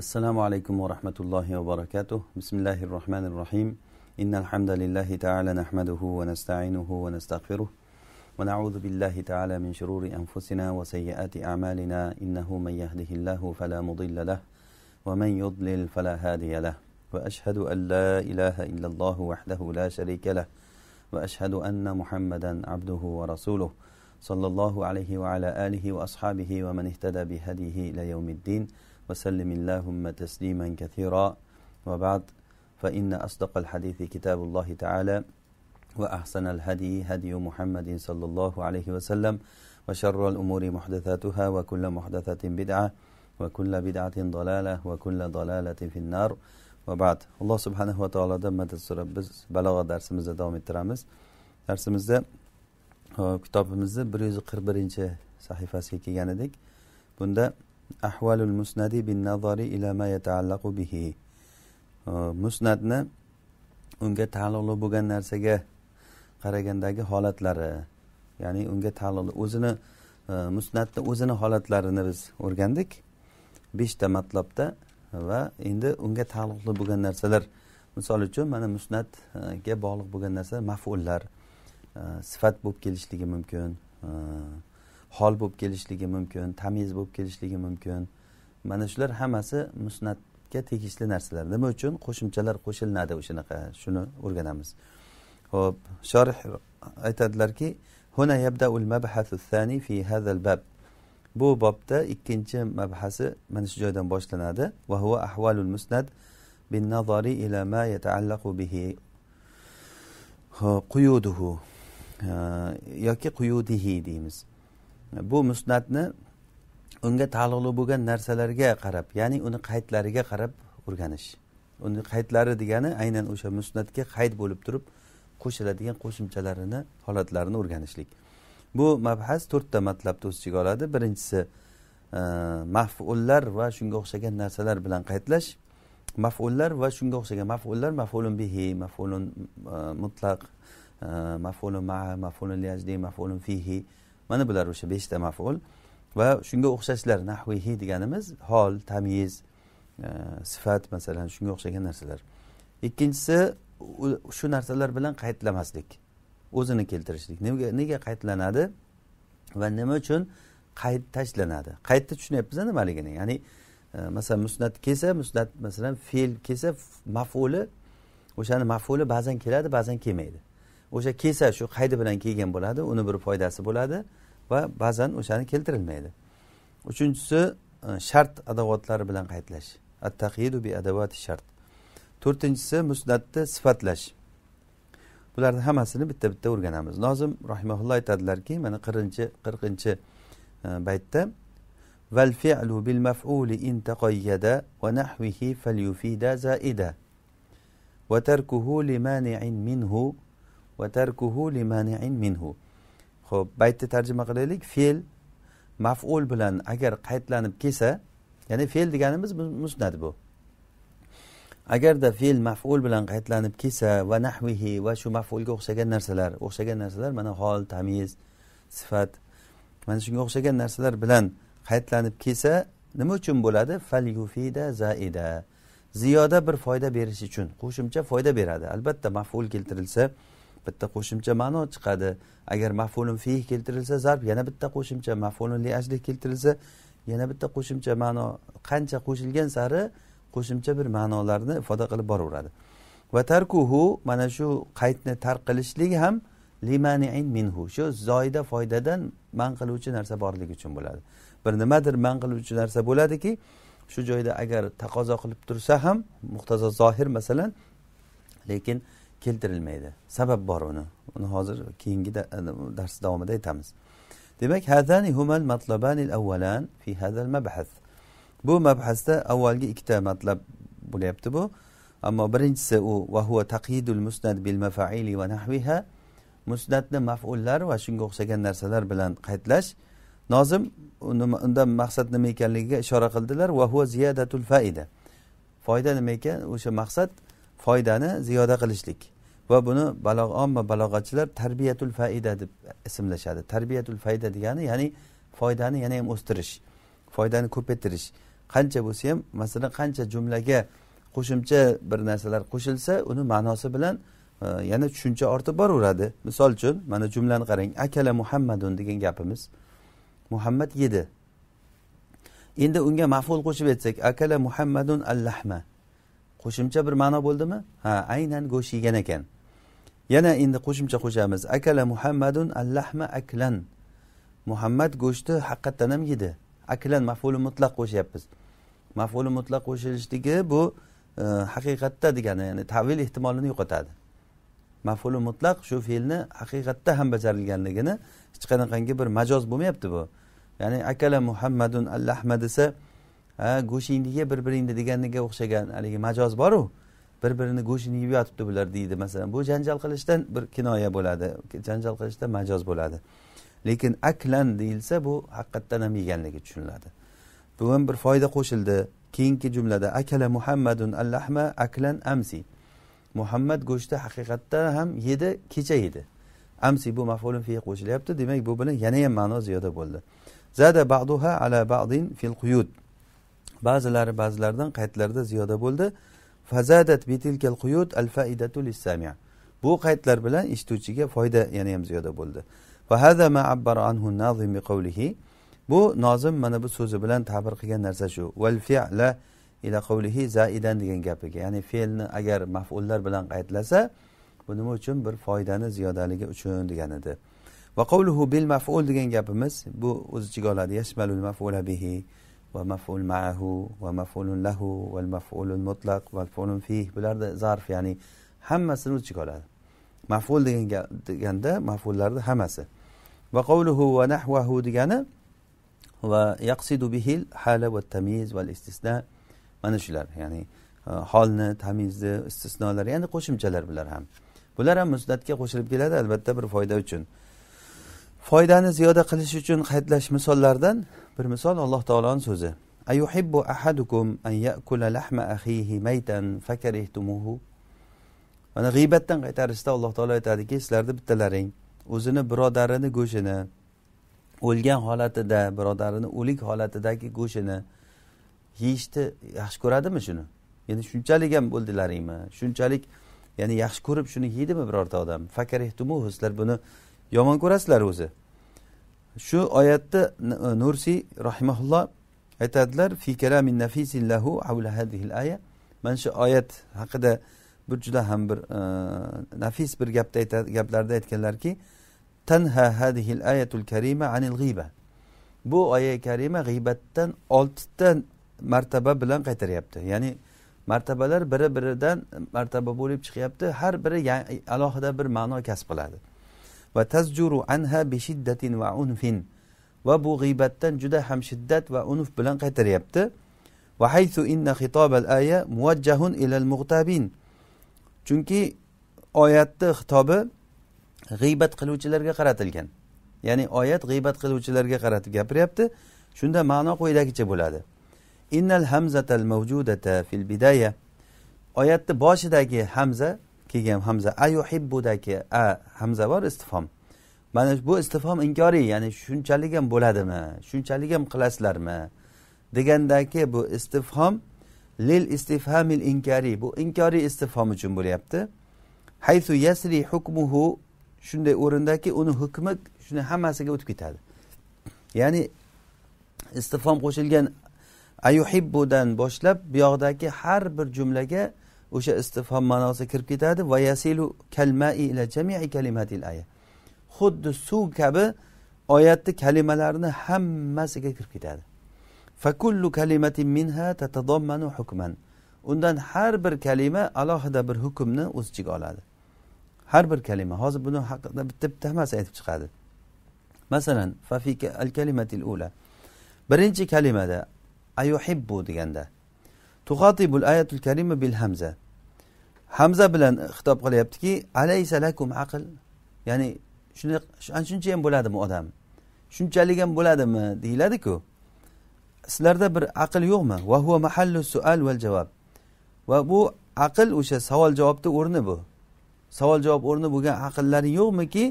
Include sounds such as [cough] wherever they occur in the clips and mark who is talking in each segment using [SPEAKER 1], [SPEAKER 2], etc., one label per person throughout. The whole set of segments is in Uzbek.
[SPEAKER 1] السلام عليكم ورحمة الله وبركاته بسم الله الرحمن الرحيم إن الحمد لله تعالى نحمده ونستعينه ونستغفره ونعوذ بالله تعالى من شرور أنفسنا وسيئات أعمالنا إنه من يهده الله فلا مضل له ومن يضلل فلا هادي له وأشهد أن لا إله إلا الله وحده لا شريك له وأشهد أن محمدا عبده ورسوله صلى الله عليه وعلى آله وأصحابه ومن اهتدى بهديه إلى يوم الدين وسلم اللهم تسليما كثيرا وبعد فإن أصدق الحديث كتاب الله تعالى وأحسن الهدي هدي محمد صلى الله عليه وسلم وشر الأمور محدثاتها وكل محدثة بدعة وكل بدعة ضلالة وكل ضلالة في النار وبعد الله سبحانه وتعالى دم تسر بلغ درس مزة دوم الترامز درس مزة كتاب مزة بريز قربرينش صحيفة سيكي جاندك بنده ahvalul musnadi bin nazari ila ma yataallaqu bihi musnadni unga taalluqli bo'lgan narsaga qaragandagi holatlari ya'ni unga taalluqli o'zini musnatni o'zini holatlarini biz o'rgandik beshta matlabda va endi unga taalluqli bo'lgan narsalar misol uchun mana musnatga bog'liq bo'lgan narsa maf'ullar sifat bo'lib kelishligi mumkin hol bo'lib kelishligi mumkin tamiz bo'lib kelishligi mumkin mana shular hammasi musnatga tegishli narsalar nima uchun qo'shimchalar qo'shiladi o'shanaqa shuni o'rganamiz ho'p shorih aytadilarki bu bobda ikkinchi mabhasi mana shu joydan boshlanadi va quyuduhu yoki quyudihi deymiz bu musnatni unga taalluqli bo'lgan narsalarga qarab ya'ni uni qaydlariga qarab o'rganish uni qaydlari degani aynan o'sha musnatga qayd bo'lib turib qo'shiladigan qo'shimchalarini holatlarini o'rganishlik bu mabhas to'rtta matlabni o'z ichiga oladi birinchisi e, mafullar va shunga o'xshagan narsalar bilan qaydlash mafullar va shunga o'xshagan mafullar mafulun bihi mafulun e, mutlaq e, mafulun ma mafulun liajdi mafulun fihi mana bular o'sha beshta maful va shunga o'xshashlar nahvihi deganimiz hol tamyiz e, sifat masalan shunga o'xshagan narsalar ikkinchisi shu narsalar bilan qaytlamaslik o'zini keltirishlik nega nega qaytlanadi va nima uchun qayt tashlanadi qaytni tushunyapmiza nimaligini ya'ni e, masalan musnat kelsa musnat masalan fe'l kelsa mafuli o'shani mafuli ba'zan keladi ba'zan kelmaydi o'sha kelsa shu qaydi bilan kelgan bo'ladi uni bir foydasi bo'ladi va ba'zan o'shani keltirilmaydi uchinchisi e, shart adovatlari bilan qaytlash attaqidu bi adavati shart to'rtinchisi musnatni sifatlash bularni hammasini bitta bitta o'rganamiz nozim rahimaulloh aytadilarki mana qirqinchi qirqinchi e, baytda والفعل بالمفعول إن تقيد ونحوه فليفيد زائدا وتركه لمانع منه وتركه لمانع minhu ho'p baytni tarjima qilaylik fe'l maful bilan agar qaytlanib kelsa ya'ni fe'l deganimiz musnat bu agarda fe'l maful bilan qaytlanib kelsa va nahvihi va shu mafulga o'xshagan narsalar o'xshagan narsalar mana hol tamiz sifat mana shunga o'xshagan narsalar bilan qaytlanib kelsa nima uchun bo'ladi fal yufida zaida ziyoda bir foyda berish uchun qo'shimcha foyda beradi albatta maful keltirilsa bitta qo'shimcha ma'no chiqadi agar mafulun fih keltirilsa zarb yana bitta qo'shimcha mafulun li ajli keltirilsa yana bitta qo'shimcha ma'no qancha qo'shilgan sari qo'shimcha bir ma'nolarni ifoda qilib boraveradi va tarkuhu mana shu qaytni tark qilishlik ham limaniin minhu shu zoyida foydadan man qiluvchi narsa borligi uchun bo'ladi bir nimadir man qiluvchi narsa bo'ladiki shu joyda agar taqozo qilib tursa ham muhtazo zohir masalan lekin keltirilmaydi sabab bor uni uni hozir keyingi dars davomida aytamiz demak humal fi bu mabhasda avvalgi ikkita matlab bo'lyapti bu ammo birinchisi u vahua taqyidul musnad bil mafaili va nahviha musnatni maf'ullar va shunga o'xshagan narsalar bilan qaytlash nozim undan maqsad nima ekanligiga ishora qildilar vahua ziyadatul faida foyda nima ekan o'sha maqsad foydani ziyoda qilishlik va buni omma balog'atchilar tarbiyatul faida deb ismlashadi tarbiyatul fayda degani ya'ni foydani yana ham o'stirish foydani ko'paytirish qancha bo'lsa ham masalan qancha jumlaga qo'shimcha bir narsalar qo'shilsa uni ma'nosi bilan e, yana tushuncha ortib boraveradi misol uchun mana jumlani qarang akala muhammadun degan gapimiz muhammad yedi endi unga maful qo'shib aytsak akala muhammadun allahma qo'shimcha bir ma'no bo'ldimi ha aynan go'sht yegan ekan yana endi qo'shimcha qo'shamiz akala muhammadun allahma aklan muhammad go'shtni haqiqatdan ham yedi aklan mafuli mutlaq qo'shyapmiz mafuli mutlaq qo'shilishligi bu e, haqiqatda degani ya'ni tavil ehtimolini yo'qotadi mafuli mutlaq shu fe'lni haqiqatda ham bajarilganligini hech qanaqangi bir majoz bo'lmayapti bu ya'ni akala muhammadun allahma desa go'shtingni ye bir biringni deganiga o'xshagan haligi majoz boru bir birini go'shtini yeb yotibdi bular deydi masalan bu janjal qilishdan bir kinoya bo'ladi janjal qilishdan majoz bo'ladi lekin aklan deyilsa bu haqiqatdan ham yeganligi tushuniladi bu ham bir foyda qo'shildi keyingi jumlada akala muhammadun allahma aklan amsi muhammad go'shti haqiqatda ham yedi kecha yedi amsi bu mafulun fi qo'shilyapti demak bu bilan yana ham ma'no ziyoda bo'ldi zada ba'duha ala ba'din fil quyud ba'zilari ba'zilaridan qaytlarda ziyoda bo'ldi fazadat bitilkal quyut al faidatu lissami bu qaytlar bilan eshituvchiga foyda yana ham ziyoda bo'ldi va anhu nazim qavlihi bu nozim mana bu so'zi bilan ta'bir qilgan narsa shu val fi'la ila qavlihi zaidan degan gapiga ya'ni fe'lni agar maf'ullar bilan qaytlasa bu nima uchun bir foydani ziyodaligi uchun degan edi va qavluhu bil maf'ul degan gapimiz bu o'z ichiga oladi yashmalul maf'ula bihi ومفعول معه ومفعول له والمفعول المطلق والمفعول فيه bularda zarf ya'ni hammasini o'z ichiga oladi maful degan deganda mafullarni hammasi va qavluhu va nahvahu degani va yaqsidu bihil hala va tamiz va istisno mana shular ya'ni e, holni tamizni istisnolar ya'ni qo'shimchalar bular ham bular ham musnatga qo'shilib keladi albatta bir foyda uchun foydani ziyoda qilish uchun qaydlash misollardan bir misol alloh taoloni so'zi ayuhibbu ahadukum an yakula lahma axihi maytan fakarihtumuhu mana g'iybatdan qaytarishda alloh taolo aytadiki sizlarni bittalaring o'zini birodarini go'shtini o'lgan holatida birodarini o'lik holatidagi go'shtini yeyishni yaxshi ko'radimi shuni ya'ni shunchalik ham bo'ldilaringmi shunchalik ya'ni yaxshi ko'rib shuni yeydimi birorta odam fakarihtumuhu sizlar buni yomon ko'rasizlar o'zi shu oyatda e, nursiy rahimaulloh aytadilar fi kalamin nafisin lahu aya mana shu oyat haqida bir juda ham bir e, nafis bir gapda gaplarda aytganlarki tanha hadihil ayatul karima anil g'iba bu oya karima g'iybatdan oltita martaba bilan qaytaryapti ya'ni martabalar biri biridan martaba bo'lib chiqyapti har biri alohida bir ma'no kasb qiladi va tazjuru anha bi shiddatin va unfin va bu g'iybatdan juda ham shiddat va unf bilan qaytaryapti va haythu inna al aya muvajjahun ilal mughtabin chunki oyatni xitobi g'iybat qiluvchilarga qaratilgan ya'ni oyat g'iybat qiluvchilarga qaratib gapiryapti shunda ma'no quyidagicha bo'ladi innal hamzatal mavjudata fil bidaya oyatni boshidagi hamza keyin ham hamza ayuhibbudaki a hamza bor istifhom mana bu istifhom inkoriy ya'ni shunchalik ham bo'ladimi shunchalik ham qilasizlarmi degandaki bu istifhom lil istifhamil inkari bu inkoriy istifhom uchun bo'lyapti haysu yasri hukmuhu shunday o'rindaki uni hukmi shuni hammasiga o'tib ketadi ya'ni istifhom qo'shilgan ayuhibbudan boshlab bu har bir jumlaga o'sha istifhom ma'nosi kirib ketadi va yasilu ila jamii kalimatil aya xuddi suv kabi oyatni kalimalarini hammasiga kirib ketadi kalimatin minha tatadammanu hukman undan har bir kalima alohida bir hukmni o'z ichiga oladi har bir kalima hozir buni haqida bitta bitta hammasi aytib chiqadi masalan al ula birinchi kalimada ayuhibbu deganda tuhatibul ayatul karima bil hamza hamza bilan xitob qilyaptiki alaysalakum aql ya'ni shunaqa ana shuncha ham bo'ladimi odam shunchalik ham bo'ladimi deyiladiku sizlarda bir aql yo'qmi va huwa mahallu sual val javob va bu aql o'sha savol javobni o'rni bu savol javob o'rni bo'lgan aqllaring yo'qmiki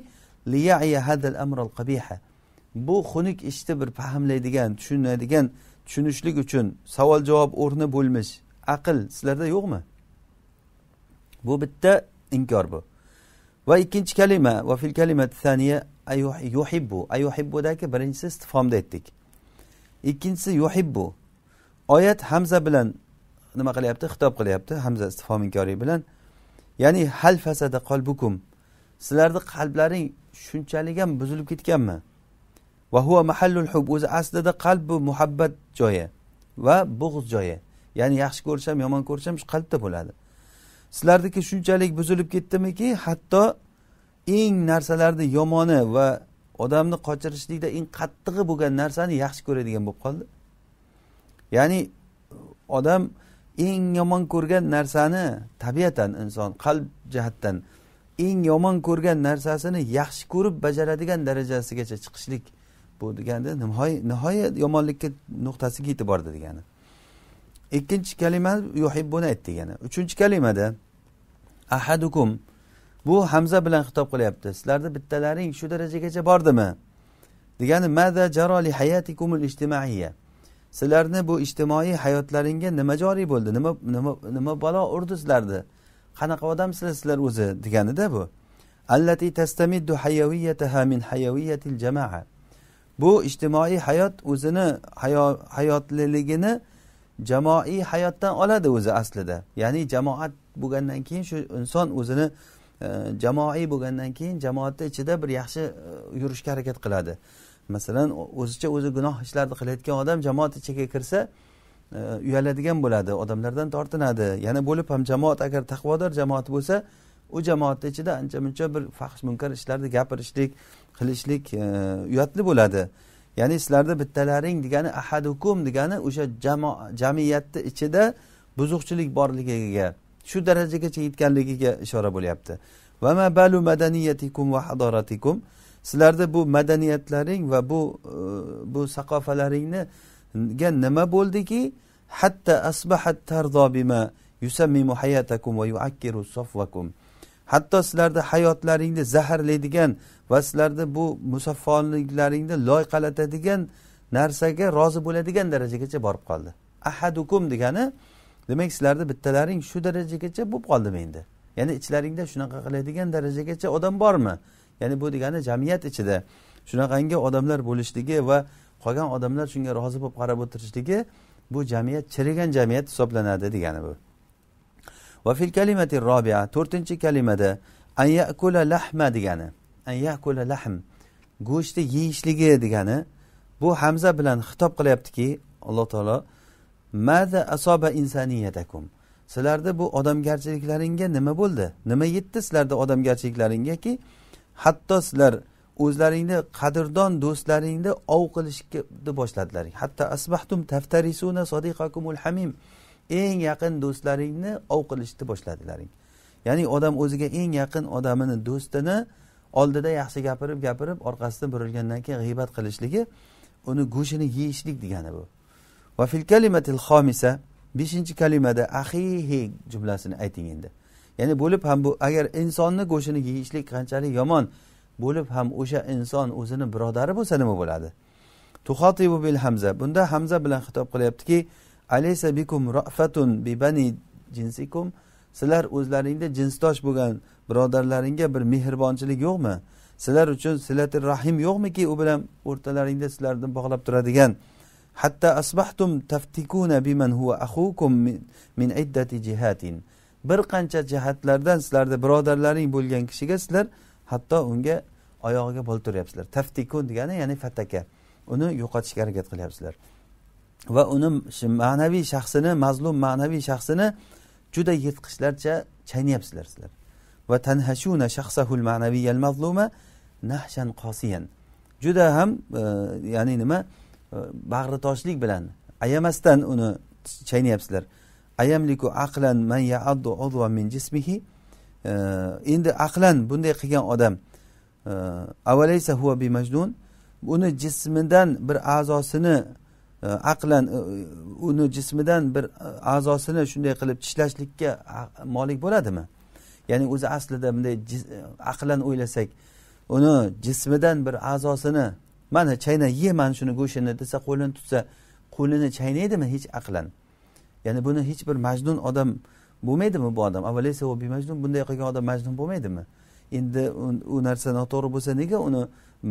[SPEAKER 1] bu xunuk ishni bir fahmlaydigan tushunadigan tushunishlik uchun savol javob o'rni bo'lmish aql sizlarda yo'qmi bu bitta inkor bu va ikkinchi kalima va fil kalima thaniya yuhibbu ayuhibbudagi birinchisi istifomda aytdik ikkinchisi yuhibbu oyat hamza bilan nima qilyapti xitob qilyapti hamza istifom inkori bilan ya'ni hal fasada qolbukum sizlarni qalblaring shunchalik ham buzilib ketganmi va huva mahallul hub o'zi aslida qalb bu muhabbat joyi va bug'z joyi ya'ni yaxshi ko'rish ham yomon ko'rish ham shu qalbda bo'ladi sizlarniki shunchalik buzilib ketdimiki hatto eng narsalarni yomoni va odamni qochirishlikda eng qattig'i bo'lgan narsani yaxshi ko'radigan bo'lib qoldi ya'ni odam eng yomon ko'rgan narsani tabiatan inson qalb jihatdan eng yomon ko'rgan narsasini yaxshi ko'rib bajaradigan darajasigacha chiqishlik bu deganda nihoyat yomonlikka nuqtasiga yetib bordi degani ikkinchi kalima yuhibbuni ayt degani uchinchi kalimada ahadukum bu hamza bilan xitob qilyapti sizlarni bittalaring shu darajagacha bordimi degani mada jaroli hayatikumul ijtimaiya sizlarni bu ijtimoiy hayotlaringga nima joriy bo'ldi nima nima nima balo urdi sizlarni qanaqa odamsizlar sizlar o'zi deganida bu allati tastamiddu hayaviyataha min hayaviyatil jamaa bu ijtimoiy hayot o'zini hayotliligini jamoiy hayotdan oladi o'zi aslida ya'ni jamoat bo'lgandan keyin shu inson o'zini e, jamoaiy bo'lgandan keyin jamoatni ichida bir yaxshi e, yurishga harakat qiladi masalan o'zicha o'zi gunoh ishlarni qilayotgan odam jamoat ichiga kirsa e, uyaladigan bo'ladi odamlardan tortinadi yana bo'lib ham jamoat agar taqvodor jamoat bo'lsa u jamoatni ichida ancha muncha bir faxsh munkar ishlarni gapirishlik qilishlik e, uyatli bo'ladi ya'ni sizlarni bittalaring degani ahadukum degani o'sha jamiyatni ichida buzuqchilik borligiga shu darajagacha yetganligiga ishora bo'lyapti sizlarni balu va hadoratikum sizlarda bu madaniyatlaring va bu e, bu saqofalaringga nima bo'ldiki hatta asbahat tardo bima yusammimu hayatakum va yuakkiru sofvakum hatto sizlarni hayotlaringni zaharlaydigan va sizlarni bu musaffoliklaringni loyqalatadigan narsaga rozi bo'ladigan darajagacha borib qoldi ahadukum degani demak sizlarni bittalaring shu darajagacha bo'lib qoldi endi ya'ni ichlaringda shunaqa qiladigan darajagacha odam bormi ya'ni bu degani jamiyat ichida shunaqangi odamlar bo'lishligi va qolgan odamlar shunga rozi bo'lib qarab o'tirishligi bu jamiyat chirigan jamiyat hisoblanadi degani bu va fil kalimati robiya to'rtinchi kalimada an lahma degani an lahm go'shtni yeyishligi degani bu hamza bilan xitob qilyaptiki alloh taolo mada asoba insaniyatakum sizlarni bu odamgarchiliklaringga nima bo'ldi nima yetdi sizlarni odamgarchiliklaringgaki hatto sizlar o'zlaringni qadrdon do'stlaringni ov qilishni boshladilaring hatto asbahtum taftarisuna sodiqakumul hamim eng yaqin do'stlaringni ov qilishni boshladilaring ya'ni odam o'ziga eng yaqin odamini do'stini oldida yaxshi gapirib gapirib orqasidan burilgandan keyin g'iybat qilishligi uni go'shini yeyishlik degani bu va fil kalimatil xomisa beshinchi kalimada ahihi jumlasini ayting endi ya'ni bo'lib ham bu agar insonni go'shtini yeyishlik qanchalik yomon bo'lib ham o'sha inson o'zini birodari bo'lsa nima bo'ladi tuhatibu bil hamza bunda hamza bilan xitob qilyaptiki alaysa bikum rafatun bi bani jinsikum sizlar o'zlaringda jinsdosh bo'lgan birodarlaringga bir mehribonchilik yo'qmi sizlar uchun silati rahim yo'qmiki u bilan o'rtalaringda sizlarni bog'lab turadigan hatta asbahtum taftikuna biman huwa akhukum min iddati jihatin bir qancha jihatlardan sizlarda birodarlaring bo'lgan kishiga sizlar hatto unga oyog'iga bo'ltiryapsizlar taftikun degani ya'ni fataka uni yo'qotishga harakat qilyapsizlar va uni ma'naviy shaxsini mazlum ma'naviy shaxsini juda yirtqichlarcha chaynayapsizlar sizlar va tanhashuna shaxsahul ma'naviyal mazluma nahshan qosiyan juda ham e, ya'ni nima e, bag'ritoshlik bilan ayamasdan uni chaynayapsizlar ayamliku aqlan man yaaddu min jismihi e, endi aqlan bunday qilgan odam e, avalaysa huva majnun uni jismidan bir a'zosini aqlan uni jismidan bir e, a'zosini shunday qilib tishlashlikka molik bo'ladimi ya'ni o'zi aslida bunday e, aqlan o'ylasak uni jismidan bir a'zosini mana chayna ye mana shuni go'shtini desa qo'lini tutsa qo'lini chaynaydimi hech aqlan ya'ni buni hech bir majnun odam bo'lmaydimi bu odam majnun bunday qilgan odam majnun bo'lmaydimi endi u narsa noto'g'ri bo'lsa nega uni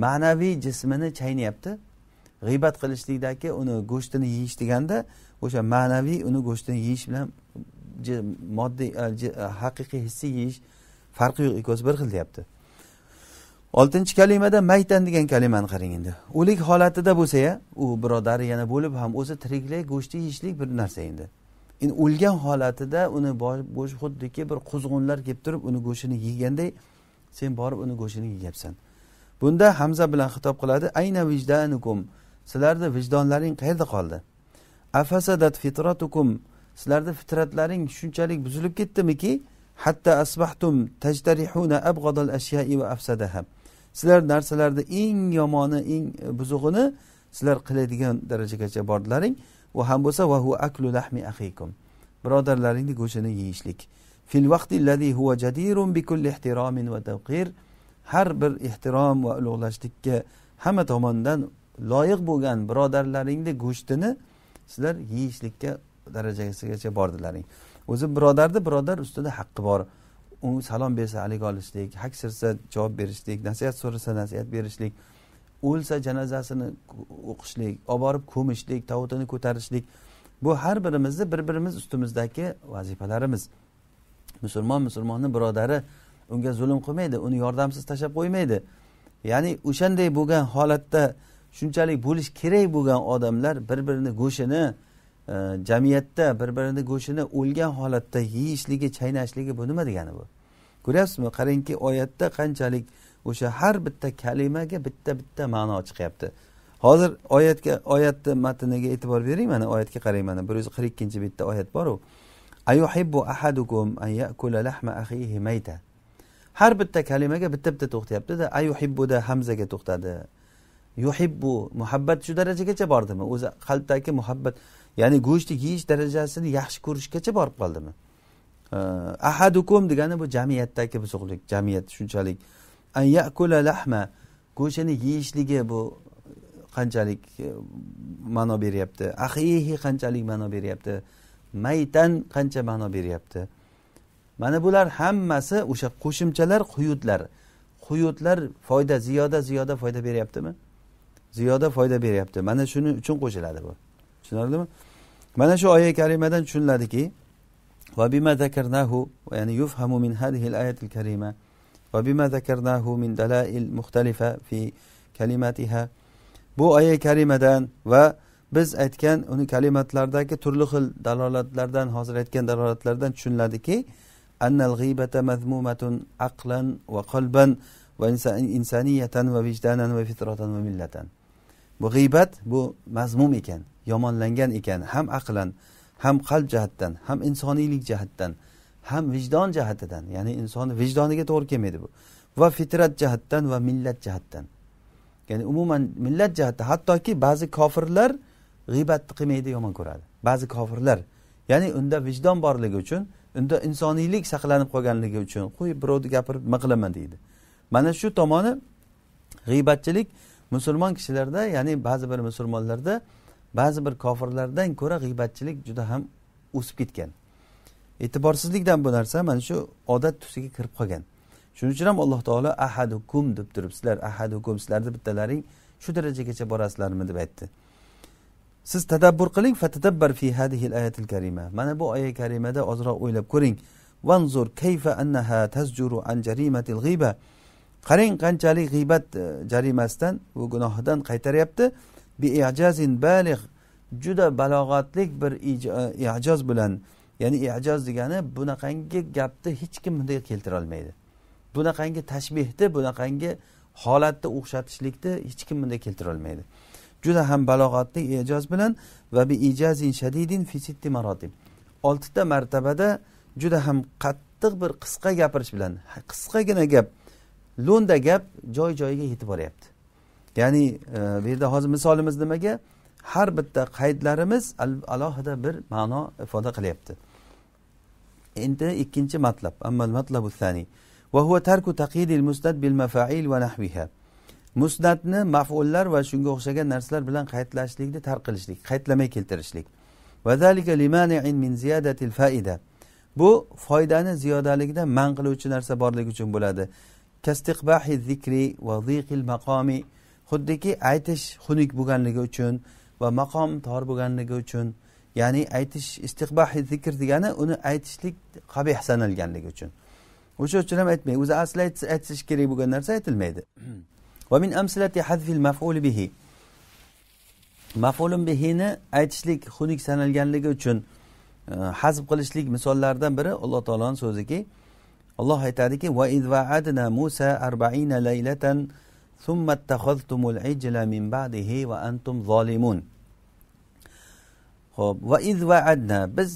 [SPEAKER 1] ma'naviy jismini chaynayapti g'iybat qilishlikdagi uni go'shtini yeyish deganda o'sha ma'naviy uni go'shtini yeyish bilan moddiy haqiqiy hissiy yeyish farqi yo'q ikkovsi bir xil deyapti oltinchi kalimada maytan degan kalimani qarang endi o'lik holatida bo'lsa ya u birodari yana bo'lib ham o'zi tiriklay go'shtni yeyishlik bir narsa endi endi o'lgan holatida uni bo'sh xuddiki bir quzg'unlar kelib turib uni go'shtini yeganday sen borib uni go'shtini yeyapsan bunda hamza bilan xitob qiladi ayna vijdanukum sizlarni vijdonlaring qayerda qoldi afasadat fitratukum sizlarni fitratlaring shunchalik buzilib ketdimiki hatta asbahtum tajtarihuna abghadal ashyai va afsadaha sizlar narsalarni eng yomoni eng buzug'ini sizlar qiladigan darajagacha bordilaring u ham bo'lsa vahu aklu lahmi ahikum birodarlaringni go'shtini yeyishlik fil vaqti huwa jadirun bikulli ihtiromin va tavqir har bir ehtirom va ulug'lashlikka hamma tomondan loyiq bo'lgan birodarlaringni go'shtini sizlar yeyishlikka darajasigacha bordilaring o'zi birodarni birodar ustida haqqi bor u salom bersa alik olishlik hak javob berishlik nasihat so'rasa nasihat berishlik o'lsa janozasini o'qishlik olib borib ko'mishlik tovutini ko'tarishlik bu har birimizni bir birimiz ustimizdagi vazifalarimiz musulmon musulmonni birodari unga zulm qilmaydi uni yordamsiz tashlab qo'ymaydi ya'ni o'shanday bo'lgan holatda shunchalik bo'lishi kerak bo'lgan odamlar bir birini go'shtini e, jamiyatda bir birini go'shtini o'lgan holatda yeyishligi chaynashligi bu nima degani bu ko'ryapsizmi qarangki oyatda qanchalik o'sha har bitta kalimaga bitta bitta ma'no chiqyapti hozir oyatga oyatni matniga e'tibor bering mana oyatga qarang mana bir yuz qirq ikkinchi betda oyat boru ayuhibbu ahadukum an yakula lahma axihi mayta har bitta kalimaga bitta bitta to'xtayaptida ayuhibbuda hamzaga to'xtadi yuhibbu muhabbat shu darajagacha bordimi o'zi qalbdagi muhabbat ya'ni go'shtni yeyish darajasini yaxshi ko'rishgacha borib qoldimi ahadukum degani bu jamiyatdagi buzuqlik jamiyat shunchalik an yakula lahma go'shtini yeyishligi bu qanchalik e, ma'no beryapti ahihi qanchalik ma'no beryapti maytan qancha ma'no beryapti mana bular hammasi o'sha qo'shimchalar quyutlar quyutlar foyda ziyoda ziyoda foyda beryaptimi ziyoda foyda beryapti mana shuning uchun qo'shiladi bu tushunarlimi mana shu oyat karimadan tushuniladiki ya'ni yufhamu min يفهم al هذه karima va bima zakarnahu min dalail mukhtalifa fi kalimatiha bu oyat karimadan va biz aytgan uni kalimatlardagi turli xil dalolatlardan hozir aytgan dalolatlardan tushuniladiki annal g'iybata mazmumatun aqlan va qalban va insaniyatan va vijdanan va fitratan va millatan bu g'iybat bu mazmum ekan yomonlangan ekan ham aqlan ham qalb jihatdan ham insoniylik jihatdan ham vijdon jihatidan ya'ni insonni vijdoniga to'g'ri kelmaydi bu va fitrat jihatdan va millat jihatdan ya'ni umuman millat jihatdan hattoki ba'zi kofirlar g'iybatni qilmaydi yomon ko'radi ba'zi kofirlar ya'ni unda vijdon borligi uchun unda insoniylik saqlanib qolganligi uchun qo'y birovni gapirib nima qilaman deydi mana shu tomoni g'iybatchilik musulmon kishilarda ya'ni ba'zi bir musulmonlarda ba'zi bir kofirlardan ko'ra g'iybatchilik juda ham o'sib ketgan e'tiborsizlikdan bu narsa mana shu odat tusiga kirib qolgan shuning uchun ham alloh taolo ahadukum deb turib sizlar ahadukum sizlarni bittalaring shu darajagacha borasizlarmi deb aytdi siz tadabbur qiling fatadabbar fi hadihil ayatil karima mana bu oyat karimada ozroq o'ylab ko'ring vanzur kayfa annaha tazjuru an jarimatil g'iba qarang qanchalik g'iybat e, jarimasidan u gunohidan qaytaryapti biijazin baligh juda balog'atlik bir ijoz e, bilan ya'ni ijoz degani bunaqangi gapni hech kim bunday olmaydi bunaqangi tashbehni bunaqangi holatni o'xshatishlikni hech kim bunday olmaydi juda ham balog'atli ijoz bilan va bi ijazin shadidin oltita martabada juda ham qattiq bir qisqa gapirish bilan qisqagina gap lo'nda gap joy joyiga yetib boryapti ya'ni e, bu yerda hozir misolimiz nimaga har bitta qaydlarimiz alohida bir ma'no ifoda qilyapti endi ikkinchi matlab ammal matlabu thani va huwa tarku bil mafail va nahviha musnatni maf'ullar va shunga o'xshagan narsalar bilan qaytlashlikni tark qilishlik qaytlamay keltirishlik bu foydani ziyodaligidan man qiluvchi narsa borligi uchun bo'ladi kastiqbahi zikri va ziqil maqomi xuddiki aytish xunuk bo'lganligi uchun va maqom tor bo'lganligi uchun ya'ni aytish istiqbahi zikr degani uni aytishlik qabih sanalganligi uchun o'sha uchun ham aytmaydi o'zi asli aytish kerak bo'lgan narsa aytilmaydi ومن أمثلة حذف المفعول به mafulun bihini aytishlik xunuk sanalganligi uchun hazb qilishlik misollaridan biri alloh taoloni so'ziki alloh aytadiki va va antum ho'p va iz vaadna biz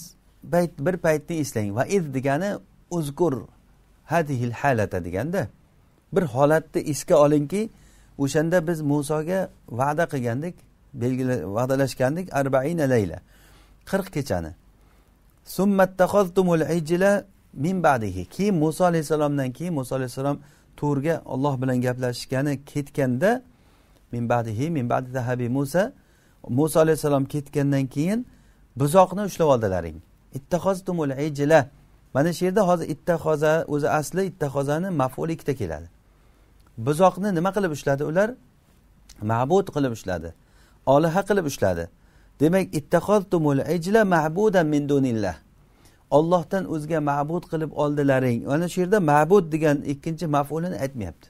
[SPEAKER 1] payt bir paytni eslang va iz degani uzkur hadihil halata deganda bir holatni esga olingki o'shanda biz musoga va'da qilgandik belgila va'dalashgandik arbaina layla qirq kechani min badihi keyin muso alayhissalomdan keyin muso alayhissalom to'rga olloh bilan gaplashishgani ketganda min badihi min badi tahabi musa muso alayhissalom ketgandan keyin buzoqni ushlab oldilaring ittahoztumul ijla mana shu yerda hozir ittahoza o'zi asli ittahozani maful ikkita keladi buzoqni nima qilib ushladi ular ma'bud qilib ushladi oliha qilib ushladi demak ittahoztumul ijla ma'budan min dunillah ollohdan o'zga ma'bud qilib oldilaring ana shu yerda ma'bud degan ikkinchi mafulini aytmayapti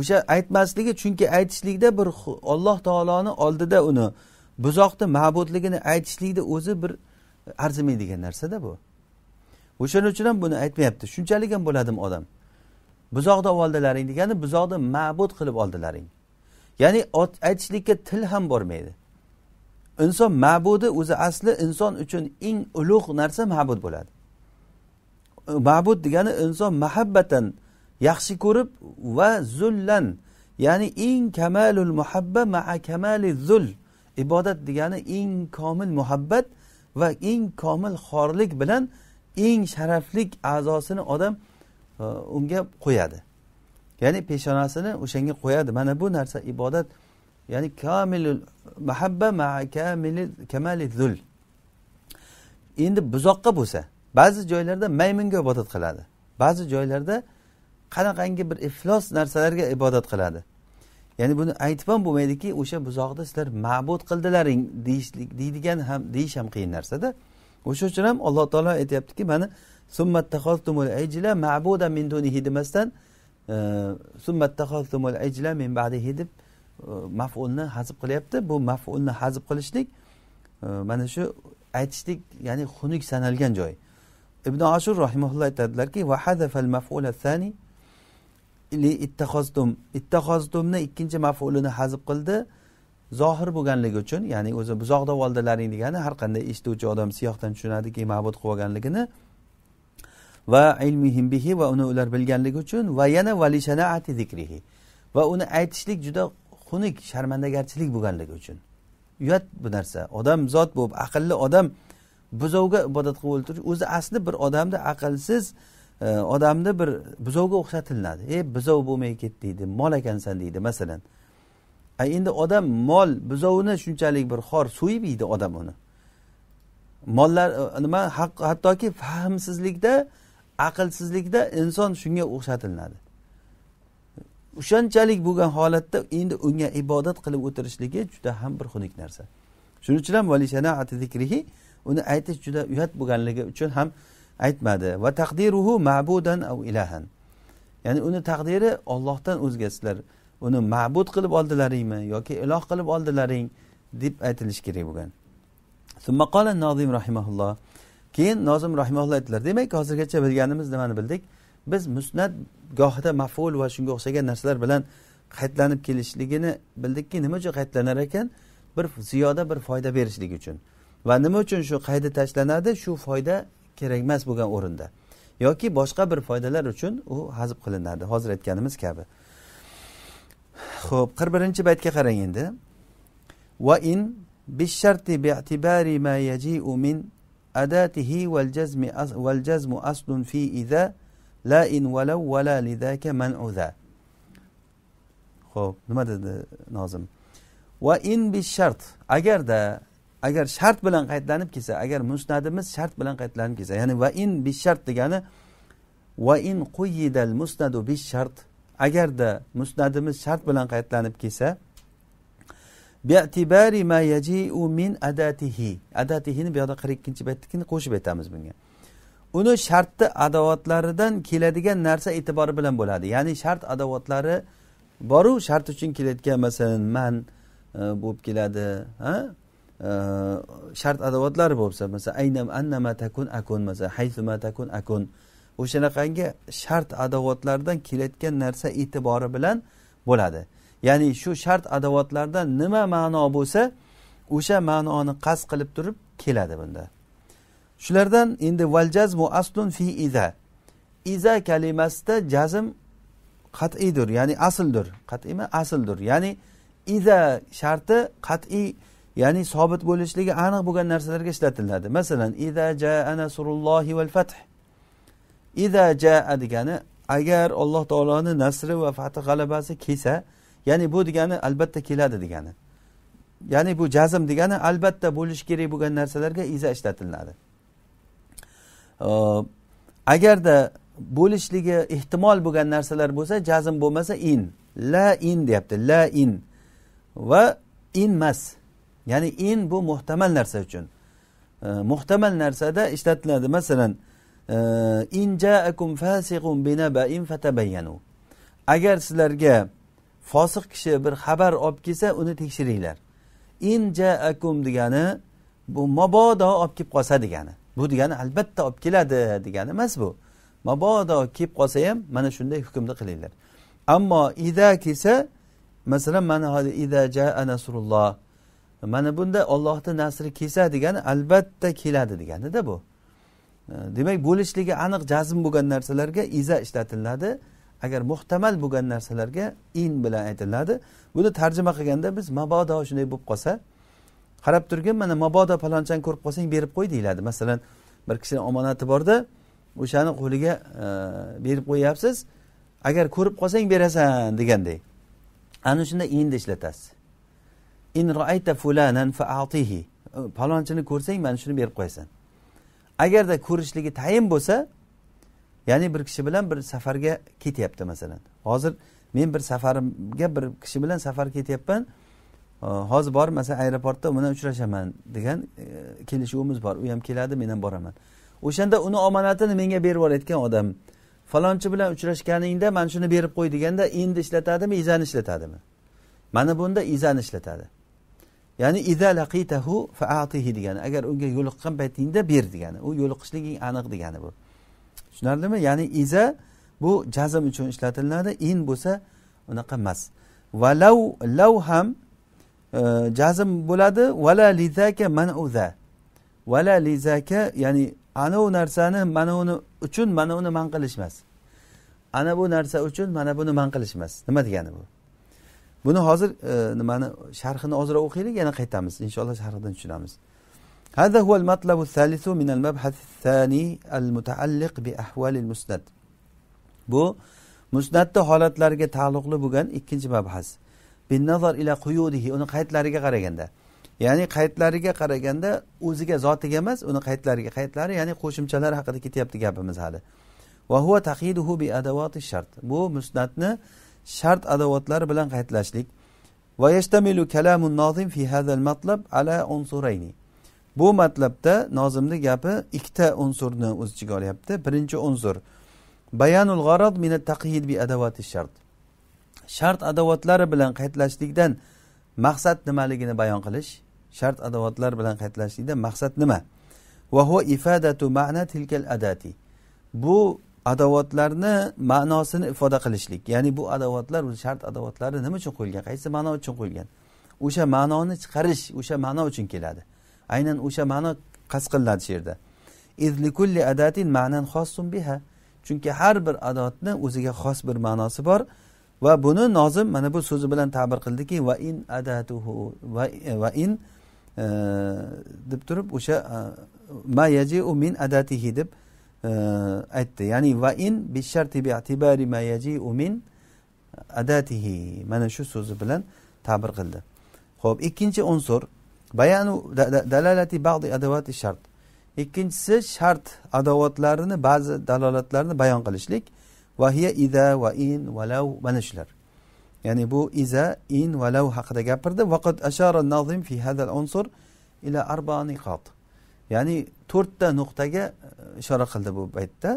[SPEAKER 1] o'sha aytmasligi chunki aytishlikda bir olloh taoloni oldida uni buzoqni ma'budligini aytishlikni o'zi bir arzimaydigan narsada bu o'shaning uchun ham buni aytmayapti shunchalik ham bo'ladimi odam buzoqni oldilaring degani buzoqni ma'bud qilib oldilaring ya'ni aytishlikka til ham bormaydi inson ma'budi o'zi asli inson uchun eng ulug' narsa ma'bud bo'ladi ma'bud degani inson mahabbatan yaxshi ko'rib va zullan ya'ni eng kamalul muhabba maa kamali zul ibodat degani eng komil muhabbat va eng komil xorlik bilan eng sharaflik a'zosini odam e, unga qo'yadi ya'ni peshonasini o'shanga qo'yadi mana bu narsa ibodat ya'ni kamilul muhabba ma kamilil kamali zul endi buzoqqa bo'lsa ba'zi joylarda maymunga ibodat qiladi ba'zi joylarda qanaqangi bir iflos narsalarga ibodat qiladi ya'ni buni aytib ham bo'lmaydiki o'sha buzoqni sizlar ma'bud qildilaring deyishlik deydigan ham deyish ham qiyin narsada o'sha uchun ham alloh taolo aytyaptiki mana summattahoztumul ajla ma'buda min dunihi demasdan e, summattahoztumul ajla min ba'dihi deb Э, mafulni hazb qilyapti bu mafulni hazb qilishlik e, mana shu aytishlik ya'ni xunuk sanalgan joy ibn ashur rahimaulloh aytadilarki va ittahozdumni ikkinchi mafulini hazb qildi zohir bo'lganligi uchun ya'ni o'zi buzoqda oldilaring degani har qanday eshituvchi odam siyohdan tushunadiki ma'bud qilib olganligini va ilmihim bihi va uni ular bilganligi uchun va yana valishanaati zikrihi va uni aytishlik juda xunuk sharmandagarchilik bo'lganligi uchun uyat bu narsa odam zot bo'lib aqlli odam buzovga ibodat qilib o'ltirish o'zi asli bir odamni aqlsiz e, odamni bir buzovga o'xshatilinadi e buzov bo'lmay ket deydi mol ekansan deydi masalan endi odam mol buzovni shunchalik bir xor so'yib yeydi odam uni mollar e, nima hattoki fahmsizlikda aqlsizlikda inson shunga o'xshatilinadi o'shanchalik bo'lgan holatda endi unga ibodat qilib o'tirishligi juda ham bir xunuk narsa shuning uchun ham zikrihi uni aytish juda uyat bo'lganligi uchun ham aytmadi va taqdiruhu ma'budan av ilahan ya'ni uni taqdiri ollohdan o'zga sizlar uni ma'bud qilib oldilaringmi yoki iloh qilib oldilaring deb aytilishi kerak bo'lgan nozim rahimahulloh keyin nozim rahimulloh aytdilar demak hozirgacha bilganimiz nimani bildik biz musnat gohida maful va shunga o'xshagan narsalar bilan qaytlanib kelishligini bildikki nima uchun qaytlanar ekan bir ziyoda bir foyda berishlik uchun va nima uchun shu qayda tashlanadi shu foyda kerak emas bo'lgan o'rinda yoki boshqa bir foydalar uchun u hazb qilinadi hozir aytganimiz kabi ho'p qirq birinchi baytga qarang endi va in بالشرط باعتبار ما يجيء من أداته والجزم والجزم أصل في إذا la in valav vala lidaka uza ho'p nima dedi nozim va in bi shart agarda agar shart bilan qaydlanib kelsa agar musnadimiz shart bilan qaydlanib kelsa ya'ni va in bi shart degani va in quyidal musnadu bi shart agarda musnadimiz shart bilan qaydlanib kelsa bi'tibari ma yaji'u min adatihi adatihini bu yoqda qirq ikkinchi baytdakini qo'shib aytamiz bunga uni shartni adovatlaridan keladigan narsa e'tibori bilan bo'ladi ya'ni shart adovatlari boru shart uchun kelayotgan masalan man e, bo'lib keladi ha e, shart adovatlari bo'lsa masalan aynam annama takun akun masalan haytuma takun akun o'shanaqangi shart adovatlardan kelayotgan narsa e'tibori bilan bo'ladi ya'ni shu shart adovatlardan nima ma'no bo'lsa o'sha ma'noni qasd qilib turib keladi bunda shulardan endi val jazmu aslun fi iza iza kalimasida jazm qat'iydir ya'ni asldir qat'iymi asldir ya'ni iza sharti qat'iy ya'ni sobit bo'lishligi aniq bo'lgan narsalarga ishlatiladi masalan iza jaa nasrullohi val fath iza jaa degani agar alloh taoloni nasri va fathi g'alabasi kelsa ya'ni bu degani albatta keladi degani ya'ni bu jazm degani albatta bo'lishi kerak bo'lgan narsalarga iza ishlatiladi agarda bo'lishligi ehtimol bo'lgan narsalar bo'lsa jazm bo'lmasa in la in deyapti la in va in mas ya'ni in bu muhtamal narsa uchun muhtamal narsada ishlatiladi masalan in jaakum fasiqun fatabayyanu agar sizlarga fosiq kishi bir xabar olib kelsa uni tekshiringlar in jaakum degani bu mabodo olib kelib qolsa degani bu degani albatta olib keladi degani emas bu mabodo kelib qolsa ham mana shunday hukmni qilinglar ammo ida kelsa masalan mana hozir ida jaa nasrulloh mana bunda ollohni nasri kelsa degani albatta keladi deganida bu demak bo'lishligi aniq jazm bo'lgan narsalarga iza ishlatiladi agar muhtamal bo'lgan narsalarga in bilan aytiladi buni tarjima qilganda biz mabodo shunday bo'lib qolsa qarab turgin mana mabodo palonchani ko'rib qolsang berib qo'y deyiladi masalan bir kishini omonati borda o'shani qo'liga e, berib qo'yyapsiz agar ko'rib qolsang berasan deganday ana shunda endi ishlatasiz in roayta fulanan faatihi e, palonchini ko'rsang mana shuni berib qo'yasan agarda ko'rishligi tayin bo'lsa ya'ni bir kishi bilan bir safarga ketyapti masalan hozir men bir safarimga bir kishi bilan safar ketyapman hozir bormasa aeroportda bilan uchrashaman degan e, kelishuvimiz bor u ham keladi men ham boraman o'shanda uni omonatini menga berib yuborayotgan odam falonchi bilan uchrashganingda mana shuni berib qo'y deganda endi ishlatadimi izani ishlatadimi mana bunda izani ishlatadi ya'ni iza laqitahu faatihi degani agar unga yo'liqqan paytingda ber degani u yo'liqishliging aniq degani bu tushunarlimi ya'ni iza bu jazm uchun ishlatilinadi in bo'lsa unaqa emas va lav lav ham jazm bo'ladi vala lizaka manuza vala lizaka ya'ni anavi narsani mana uni uchun mana uni man qilish emas ana bu narsa uchun mana buni man qilish emas nima degani bu buni hozir e, nimani sharhini ozroq o'qiylik yana qaytamiz inshaalloh sharhidan tushunamiz هذا هو المطلب الثالث من المبحث الثاني المتعلق بأحوال المسند bu musnatni holatlariga taalluqli bo'lgan ikkinchi mabhas ila uni qaytlariga qaraganda ya'ni qaytlariga qaraganda o'ziga zotiga emas uni qaytlariga qaytlari ya'ni qo'shimchalar haqida ketyapti gapimiz hali va huwa bi shart bu musnatni shart adovatlari bilan qaytlashlik va yashtamilu kalamun nozim fi hadal matlab ala bu matlabda nozimni gapi ikkita unsurni o'z ichiga olyapti birinchi unsur bayanul g'arad min taqyid bi adavati shart shart adovatlari bilan qaytlashlikdan maqsad nimaligini bayon qilish shart adovatlar bilan qaytlashlikdan maqsad nima ifadatu ma'na tilkal adati bu adovatlarni ma'nosini ifoda qilishlik ya'ni bu adovatlar shart adovatlari nima uchun qo'yilgan qaysi ma'no uchun qo'yilgan o'sha ma'noni chiqarish o'sha ma'no uchun keladi aynan o'sha ma'no qasd qilinadi shu yerda chunki har bir adotni o'ziga xos bir ma'nosi bor va buni nozim mana bu so'zi bilan ta'bir qildiki va in adatuhu va, va in e, deb turib o'sha e, ma yajiu min adatihi deb e, aytdi ya'ni va in bisharti bi'tibari ma yajiu min adatihi mana shu so'zi bilan ta'bir qildi ho'p ikkinchi unsur bayanu dalalati ba'di adavati shart ikkinchisi shart adovatlarini ba'zi dalolatlarini bayon qilishlik vahiya ida va in valav mana shular ya'ni bu iza in valav haqida gapirdi vaqad ashara nazim fi hadal unsur ila arba niqat ya'ni to'rtta nuqtaga e, ishora qildi bu baytda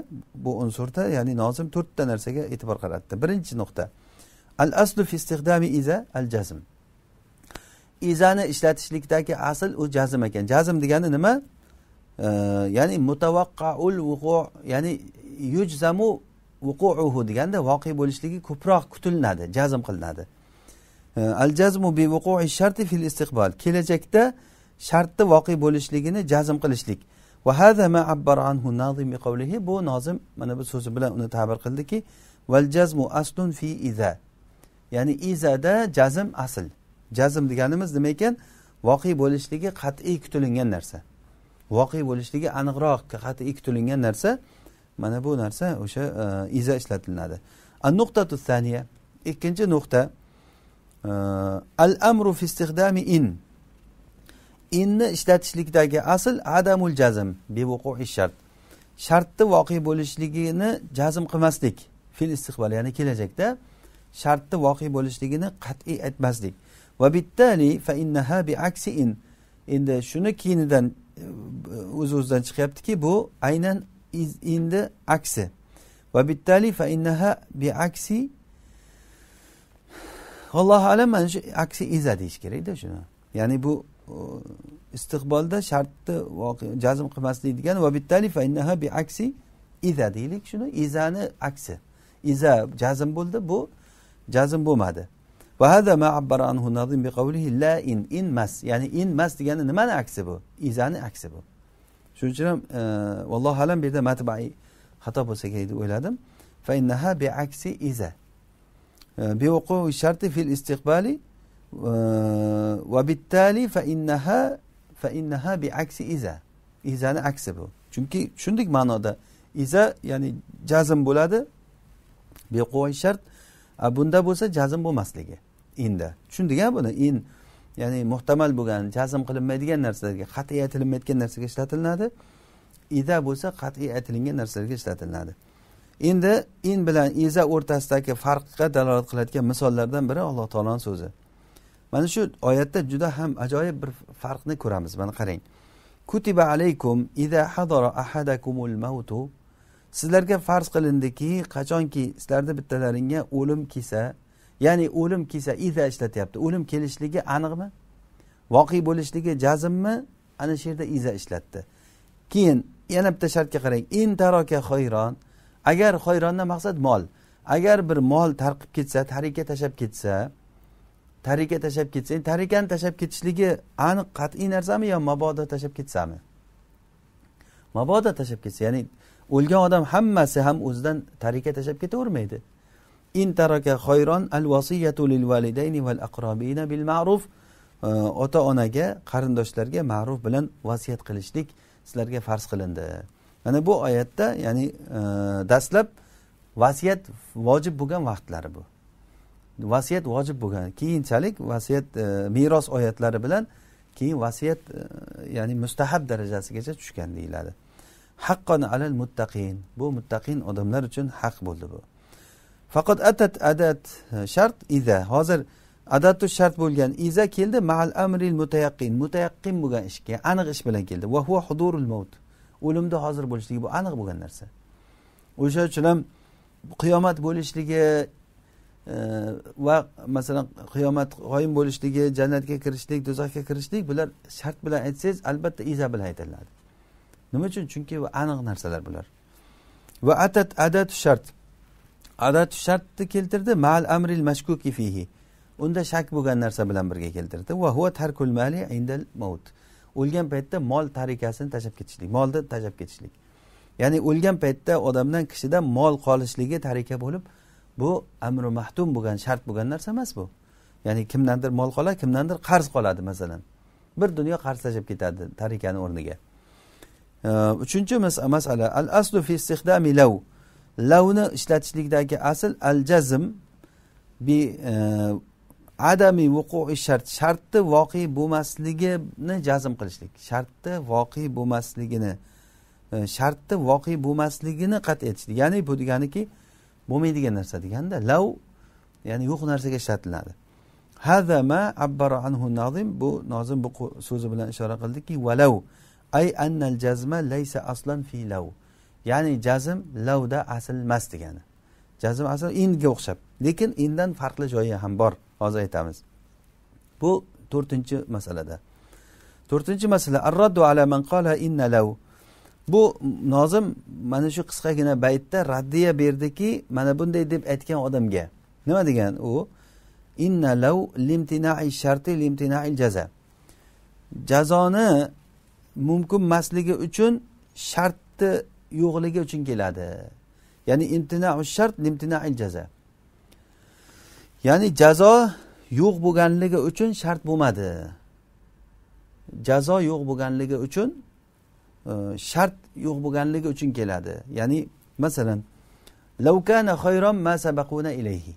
[SPEAKER 1] bu unsurda ya'ni nozim to'rtta narsaga e'tibor qaratdi birinchi nuqta al aslu fi istiqdami iza al jazm izani ishlatishlikdagi asl u jazm ekan jazm degani nima e, ya'ni mutavaqqaul vuqu ya'ni yujzamu vuquuhu deganda voqe bo'lishligi ko'proq kutiladi jazm qilinadi al jazmu bi vuqui sharti fil istiqbol kelajakda shartni voqe bo'lishligini jazm qilishlik va hada ma abbar anhu nazim bi bu nozim mana bu so'zi bilan uni ta'bir qildiki val jazmu aslun fi iza ya'ni izada jazm asl jazm deganimiz nima ekan voqe bo'lishligi qat'iy kutilingan narsa voqe bo'lishligi aniqroq qat'iy kutilingan narsa mana bu narsa o'sha iza ishlatilinadi nuqtatu saniya ikkinchi nuqta al amru fi istihdami in inni ishlatishlikdagi asl adamul jazm bewuqui shart shartni voqe bo'lishligini jazm qilmaslik fil istiqbol ya'ni kelajakda shartni voqe bo'lishligini qat'iy aytmaslik va bittali fa innaha bi aksi in endi shuni keyinidan o'z o'zidan chiqyaptiki bu aynan iz endi aksi va bittali fa innaha bi aksi allohu alam mana aksi iza deyish kerakda shuni ya'ni bu uh, istiqbolda shartni jazm qilmaslik degani va bittali fa innaha bi aksi iza deylik shuni izani aksi iza jazm bo'ldi bu jazm bo'lmadi وهذا ما عبر عنه الناظم بقوله لا in إن مس يعني إن مس degani nimani aksi bu izani aksi bu shuning uchun ham e, vallohu alam bu yerda matbai xato bo'lsa kerak deb o'yladim biaksi iza e, biuquvi sharti fil istiqbali e, va bittali fa innaha fa innaha bi aksi iza izani aksi bu chunki shunday ma'noda iza ya'ni jazm bo'ladi biquvi shart bunda bo'lsa jazm bo'lmasligi inda tushunding a buni in ya'ni muhtamal bo'lgan jazm qilinmaydigan narsalarga qat'iy aytilmayotgan narsaga ishlatilinadi ida bo'lsa qat'iy aytilingan narsalarga ishlatilinadi endi in bilan iza o'rtasidagi farqqa dalolat qiladigan misollardan biri alloh taoloni so'zi mana shu oyatda juda ham ajoyib bir farqni ko'ramiz mana qarang kutiba alaykum ida hadara ahadakumul mavtu sizlarga farz qilindiki qachonki sizlarni bittalaringga o'lim kelsa ya'ni o'lim kelsa iza ishlatyapti o'lim kelishligi aniqmi voqe bo'lishligi jazmmi ana shu yerda iza ishlatdi keyin yana bitta shartga qarang in taroka hoyron agar xoyrondan maqsad mol agar bir mol tarqib ketsa tarika tashlab ketsa tarika tashlab ketsa tarikani tashlab ketishligi aniq qat'iy narsami yo mabodo tashlab ketsami mabodo tashlab ketsa ya'ni o'lgan odam hammasi ham o'zidan tarika tashlab ketavermaydi ota onaga qarindoshlarga ma'ruf bilan vasiyat qilishlik sizlarga farz qilindi mana bu oyatda ya'ni e, dastlab vasiyat vojib bo'lgan vaqtlari bu vasiyat vojib bo'lgan keyinchalik vasiyat e, meros oyatlari bilan keyin vasiyat e, ya'ni mustahab darajasigacha tushgan deyiladi haqqon alal muttaqin bu muttaqin odamlar uchun haq bo'ldi bu faqat atat adat e, shart iza hozir adatu shart bo'lgan iza keldi mal amril mutayaqqin mutayaqqin bo'lgan ishga aniq ish bilan keldi va huva hudurul mavt o'limni hozir bo'lishligi bu aniq bo'lgan narsa o'sha uchun ham qiyomat bo'lishligi e, va masalan qiyomat qoyim bo'lishligi jannatga kirishlik do'zaxga kirishlik bular shart bilan aytsangiz albatta iza bilan aytiladi nima uchun chunki bu aniq narsalar bular va atat adatu shart adatu shartni keltirdi mal amril mashkuki fihi unda shak bo'lgan narsa bilan birga keltirdi va huva tarkul mali indal maut o'lgan paytda mol tarikasini tashlab ketishlik molni tashlab ketishlik ya'ni o'lgan paytda odamdan kishidan mol qolishligi tarika bo'lib bu amri mahdum bo'lgan shart bo'lgan narsa emas bu ya'ni kimdandir mol qoladi kimdandir qarz qoladi masalan bir dunyo qarz tashlab ketadi tarikani o'rniga uchinchi masala al aslu fi istihdami lav lavni ishlatishlikdagi asl al jazm bi e, adami vuqui shart shartni voqe bo'lmasligini jazm qilishlik shartni voqe bo'lmasligini e, shartni voqe bo'lmasligini qat etishlik ya'ni bu deganiki bo'lmaydigan narsa deganda lav ya'ni yo'q narsaga ishlatiladi hazama abbara anhu nozim bu nozim bu so'zi bilan ishora qildiki valav ay annal jazma laysa aslan fi lav ya'ni jazm lavda asl emas degani jazm asl inga o'xshab lekin indan farqli joyi ham bor hozir aytamiz bu to'rtinchi masalada to'rtinchi masala arroddu ala man qala inna lav bu nozim mana shu qisqagina baytda raddiya berdiki mana bunday deb aytgan odamga nima degan u inna lav limtinai sharti limtinai jaza jazoni mumkin emasligi uchun shartni yo'qligi uchun keladi ya'ni imtinau shart limtinail jazo ya'ni jazo yo'q bo'lganligi uchun shart bo'lmadi jazo yo'q bo'lganligi uchun e, shart yo'q bo'lganligi uchun keladi ya'ni masalan lavkana xayron ma sabaquna ilayhi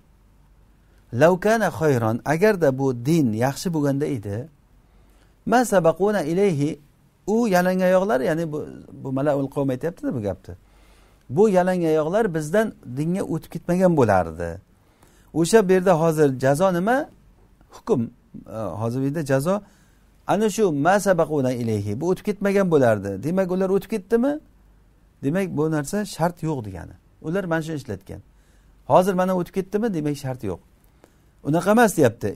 [SPEAKER 1] lavkana xayron agarda bu din yaxshi bo'lganda edi ma sabaquna ilayhi u yalang oyoqlar ya'ni bu bu malaul qavm aytyaptida bu gapni bu yalang oyoqlar bizdan dinga o'tib ketmagan bo'lardi o'sha bu yerda hozir jazo nima hukm hozir bu yerda jazo ana shu ilayhi bu o'tib ketmagan bo'lardi demak ular o'tib ketdimi demak bu narsa shart yo'q degani ular mana shuni ishlatgan hozir mana o'tib ketdimi demak shart yo'q unaqa emas deyapti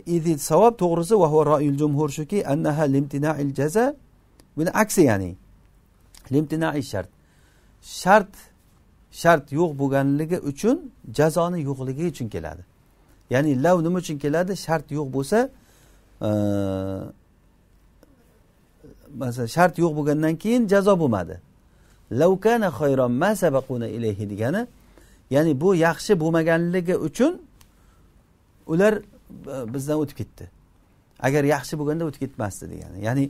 [SPEAKER 1] savob to'g'risi jumhur shuki annaha limtinail buni aksi ya'ni limtinai shart shart shart yo'q bo'lganligi uchun jazoni yo'qligi uchun keladi ya'ni lav nima uchun keladi shart yo'q bo'lsa e, masalan shart yo'q bo'lgandan keyin jazo bo'lmadi lavkana xayron masabaquna ilayhi degani ya'ni bu yaxshi bo'lmaganligi uchun ular e, bizdan o'tib ketdi agar yaxshi bo'lganda o'tib ketmasdi degani ya'ni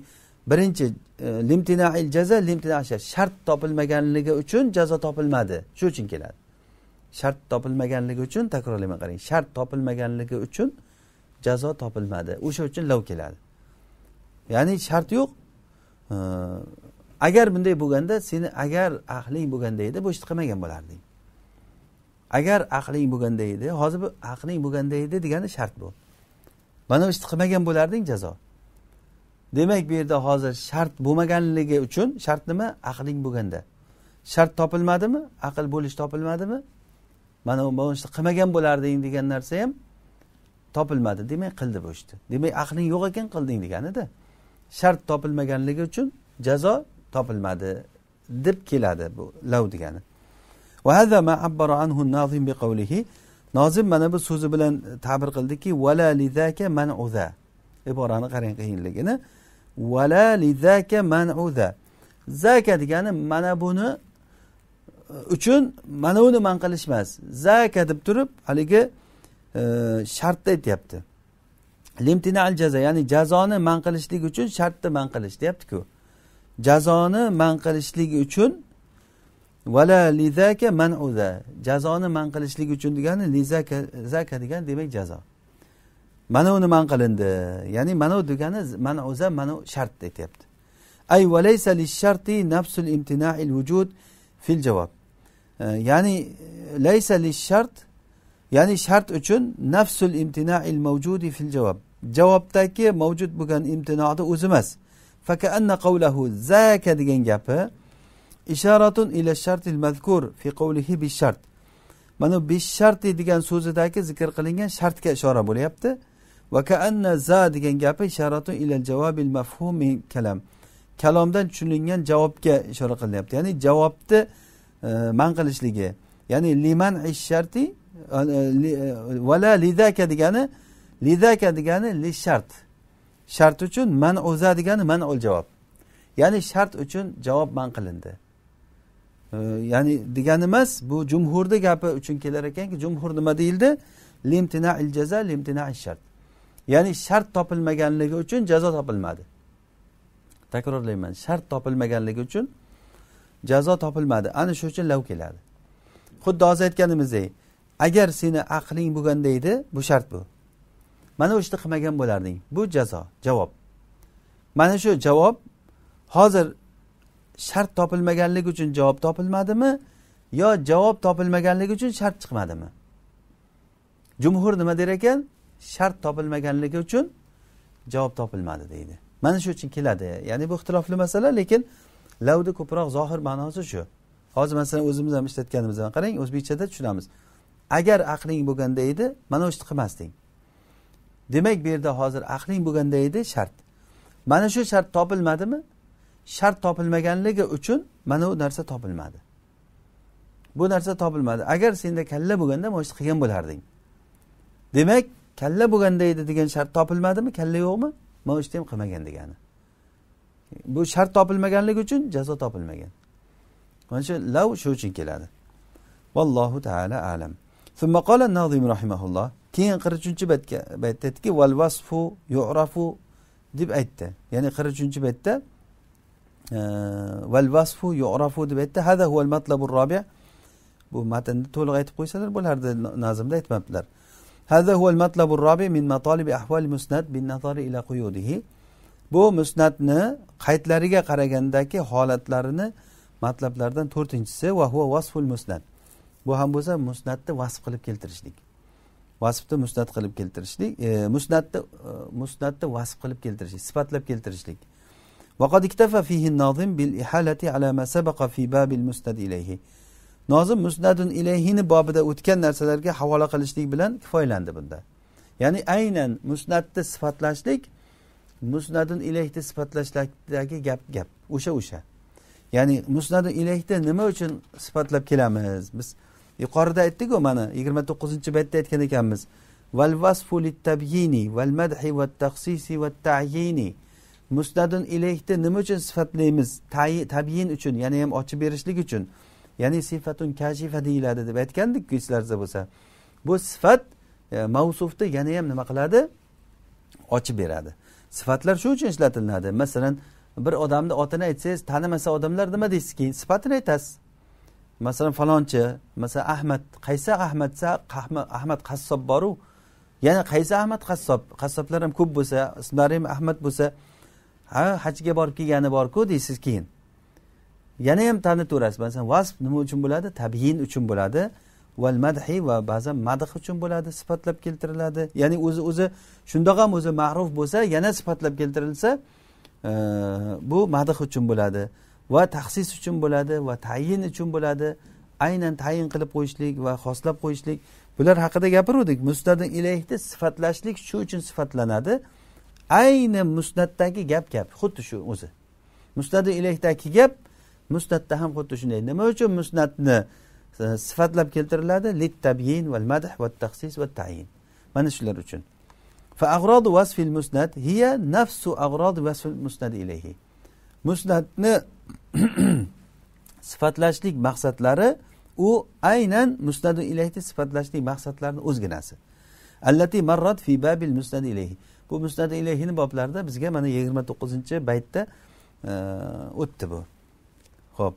[SPEAKER 1] birinchi e, limtinail jaza limtina shart topilmaganligi uchun jazo topilmadi shu uchun keladi shart topilmaganligi uchun takrorlayman qarang shart topilmaganligi uchun jazo topilmadi o'sha uchun lov keladi ya'ni shart yo'q e, agar bunday bo'lganda seni agar aqling bo'lganda edi bu ishni qilmagan bo'larding agar aqling bo'lganda edi hozir bu aqling bo'lganda edi degani shart bu mana bu ishni qilmagan bo'larding jazo demak bu yerda hozir shart bo'lmaganligi uchun shart nima aqling bo'lganda shart topilmadimi aql bo'lish topilmadimi mana ishni qilmagan bo'larding degan narsa ham topilmadi demak qildi bu ishni demak aqling yo'q ekan qilding deganida shart topilmaganligi uchun jazo topilmadi deb keladi bu lav degani nozim mana bu so'zi bilan ta'bir qildiki iborani qarang qiyinligini vala lizaka manuza zaka degani mana buni e, uchun mana buni man qilish emas zaka deb turib haligi e, shartni aytyapti limtina al jaza ya'ni jazoni man qilishlik uchun shartni man qilish deyaptiku jazoni man qilishlik uchun vala lizaka manuza jazoni man qilishlik uchun degani lizaka zaka degani demak jazo mana u man qilindi ya'ni mana u degani mana o'za mana shart aytyapti ay valaysa sharti nafsul imtinail vujud fil javob e, ya'ni laysa shart ya'ni shart uchun nafsul imtinail mavjudi fil javob javobdagi mavjud bo'lgan imtinoni o'zi emas fakaanna qavlahu zaka degan gapi ishoratun ila shartil mazkur fi qavlihi shart mana bishart degan so'zidagi zikr qilingan shartga ishora bo'lyapti vakaanna za degan gapi isharatu ilal javobil mafhumi kalam kalomdan tushunilgan javobga ishora qilinyapti ya'ni javobni e, man qilishligi ya'ni liman isharti e, e, vala lidaka degani lidaka degani li shart shart uchun man o'za degani man ol javob ya'ni shart uchun javob man qilindi ya'ni degani emas bu jumhurni gapi uchun kelar ekanki jumhur nima deyildi limtina il jaza limtina shart ya'ni shart topilmaganligi uchun jazo topilmadi takrorlayman shart topilmaganligi uchun jazo topilmadi ana shu uchun lav keladi xuddi hozir aytganimizdek agar seni aqling bo'lganda edi bu shart bu mana ishni qilmagan bo'larding bu jazo javob mana shu javob hozir shart topilmaganligi uchun javob topilmadimi yo javob topilmaganligi uchun shart chiqmadimi jumhur nima der ekan shart topilmaganligi uchun javob topilmadi deydi mana shu uchun keladi ya'ni bu ixtilofli masala lekin lavni ko'proq zohir ma'nosi shu hozir masalan o'zimiz ham ishlatganimiz bilan qarang o'zbekchada tushunamiz agar aqling bo'lganda edi mana shu ishni qilmasding demak bu yerda hozir aqling bo'lganda edi shart mana shu shart topilmadimi shart topilmaganligi uchun mana u narsa topilmadi bu narsa topilmadi agar senda kalla bo'lganda mana shu ishni qilgan bo'larding demak kalla bo'lganda edi degan shart topilmadimi kalla yo'qmi man ishni ham qilmagan degani bu shart topilmaganligi uchun jazo topilmagan mana shu lav shu uchun keladi vallohu taala alam qala nazim rahimahulloh keyin qirq uchinchi baytga baytda aytdiki val vasfu yu'rafu deb aytdi ya'ni qirq uchinchi baytda val e, vasfu yu'rafu deb aytdi hada huval matlabu robi bu matnni to'liq aytib qo'ysalar bo'lardi nazmda aytmabdilar هذا هو المطلب الرابع من مطالب أحوال المسند بالنظر إلى قيوده bu musnatni qaydlariga qaragandagi holatlarini matlablardan to'rtinchisi va huva vasful musnat bu ham bo'lsa musnatni vasf qilib keltirishlik vasfni musnat qilib keltirishlik e, musnatni e, musnatni vasf qilib keltirishlik sifatlab keltirishlik وقد اكتفى فيه الناظم بالإحالة ala ma sabaqa fi babil المسند ilayhi nozim musnadun ilayhini bobida o'tgan narsalarga havola qilishlik bilan kifoyalandi bunda ya'ni aynan musnadni sifatlashlik musnadun ilayhni sifatlashlikdagi gap gap o'sha o'sha ya'ni musnadun ilayhni nima uchun sifatlab kelamiz biz yuqorida aytdikku mana yigirma to'qqizinchi baytda aytgan ekanmiz val vasfu tabyini val madhi va va tayini musnadun ilayhni nima uchun sifatlaymiz tabyin uchun yana ham ochib berishlik uchun ya'ni sifatun kashifa deyiladi deb aytgandikku eslarsa bo'lsa bu sifat e, mavsufni yana ham nima qiladi ochib beradi sifatlar shu uchun ishlatilinadi masalan bir odamni otini aytsangiz tanimasa odamlar nima deysiz keyin sifatini aytasiz masalan falonchi masalan ahmad qaysi ahmad desa ahmad qassob boru yana qaysi ahmad qassob qassoblar ham ko'p bo'lsa ismlari ham ahmad bo'lsa ha hajga borib kelgani borku deysiz keyin yana ham tanitaverasiz masalan vasf nima uchun bo'ladi tabiin uchun bo'ladi val madhi va ba'zan madh uchun bo'ladi sifatlab keltiriladi ya'ni o'zi o'zi shundoq ham o'zi ma'ruf bo'lsa yana sifatlab keltirilsa e, bu madh uchun bo'ladi va tahsis uchun bo'ladi va tayin uchun bo'ladi aynan tayin qilib qo'yishlik va xoslab qo'yishlik bular haqida gapiruvdik musnad ilayhni sifatlashlik shu uchun sifatlanadi ayni musnatdagi gap gap xuddi shu o'zi musnadi ilayhdagi gap musnatda ham xuddi shunday nima uchun musnatni e, sifatlab keltiriladi lit tabyin val madh va tahsis va tayin mana shular uchun فأغراض وصف المسند هي نفس أغراض وصف المسند ilayhi musnatni [clears throat] sifatlashlik maqsadlari u aynan musnadu ilayhi sifatlashlik maqsadlarini o'zginasi allati marrat fi babil musnad ilayhi bu musnad ilayhini boblarida bizga mana yigirma to'qqizinchi baytda e, o'tdi bu ho'p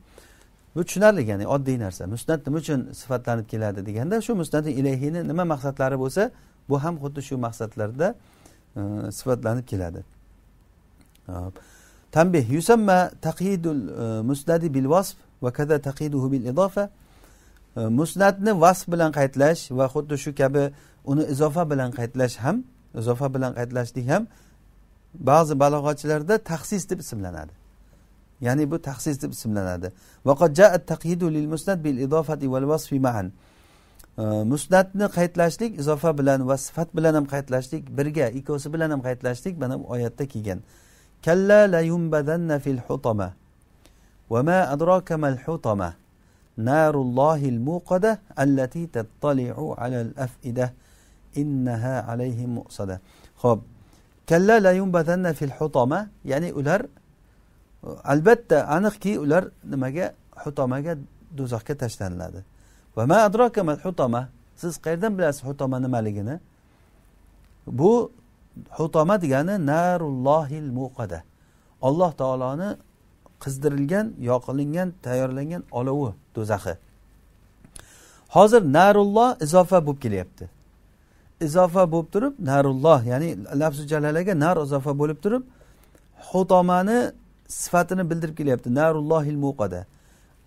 [SPEAKER 1] bu tushunarli ya'ni oddiy narsa musnat nima uchun sifatlanib keladi deganda shu musnati ilayhini nima maqsadlari bo'lsa bu ham xuddi shu maqsadlarda e, sifatlanib keladi hop tanbeh yusamma taqidul e, musnadi bil vasf va kada taqiduhu bil idofa e, musnatni vasf bilan qaytlash va xuddi shu kabi uni izofa bilan qaytlash ham izofa bilan qaytlashlik ham ba'zi balog'atchilarda tahsis deb ismlanadi ya'ni bu tahsis deb ismlanadi musnat bil idofati val vasfi ma'an musnatni qaytlashlik izofa bilan va sifat bilan ham qaytlashlik birga ikkovsi bilan ham qaytlashlik mana bu oyatda kelgan kalla la yumbadanna fil hutama va ma adraka mal hutama narullohi muqada allati tattali'u alal afida innaha alayhim mu'sada ho'p kalla la yumbadanna fil hutama ya'ni ular albatta aniqki ular nimaga hutomaga do'zaxga tashlaniladi va ma ma hutoma siz qayerdan bilasiz hutoma nimaligini bu hutoma degani narullohil muqada alloh taoloni qizdirilgan yoqilingan tayyorlangan olovi do'zaxi hozir narulloh izofa bo'lib kelyapti izofa bo'lib turib narulloh ya'ni lafzi jalalaga nar izofa bo'lib turib hutomani sifatini bildirib kelyapti narullohil muqada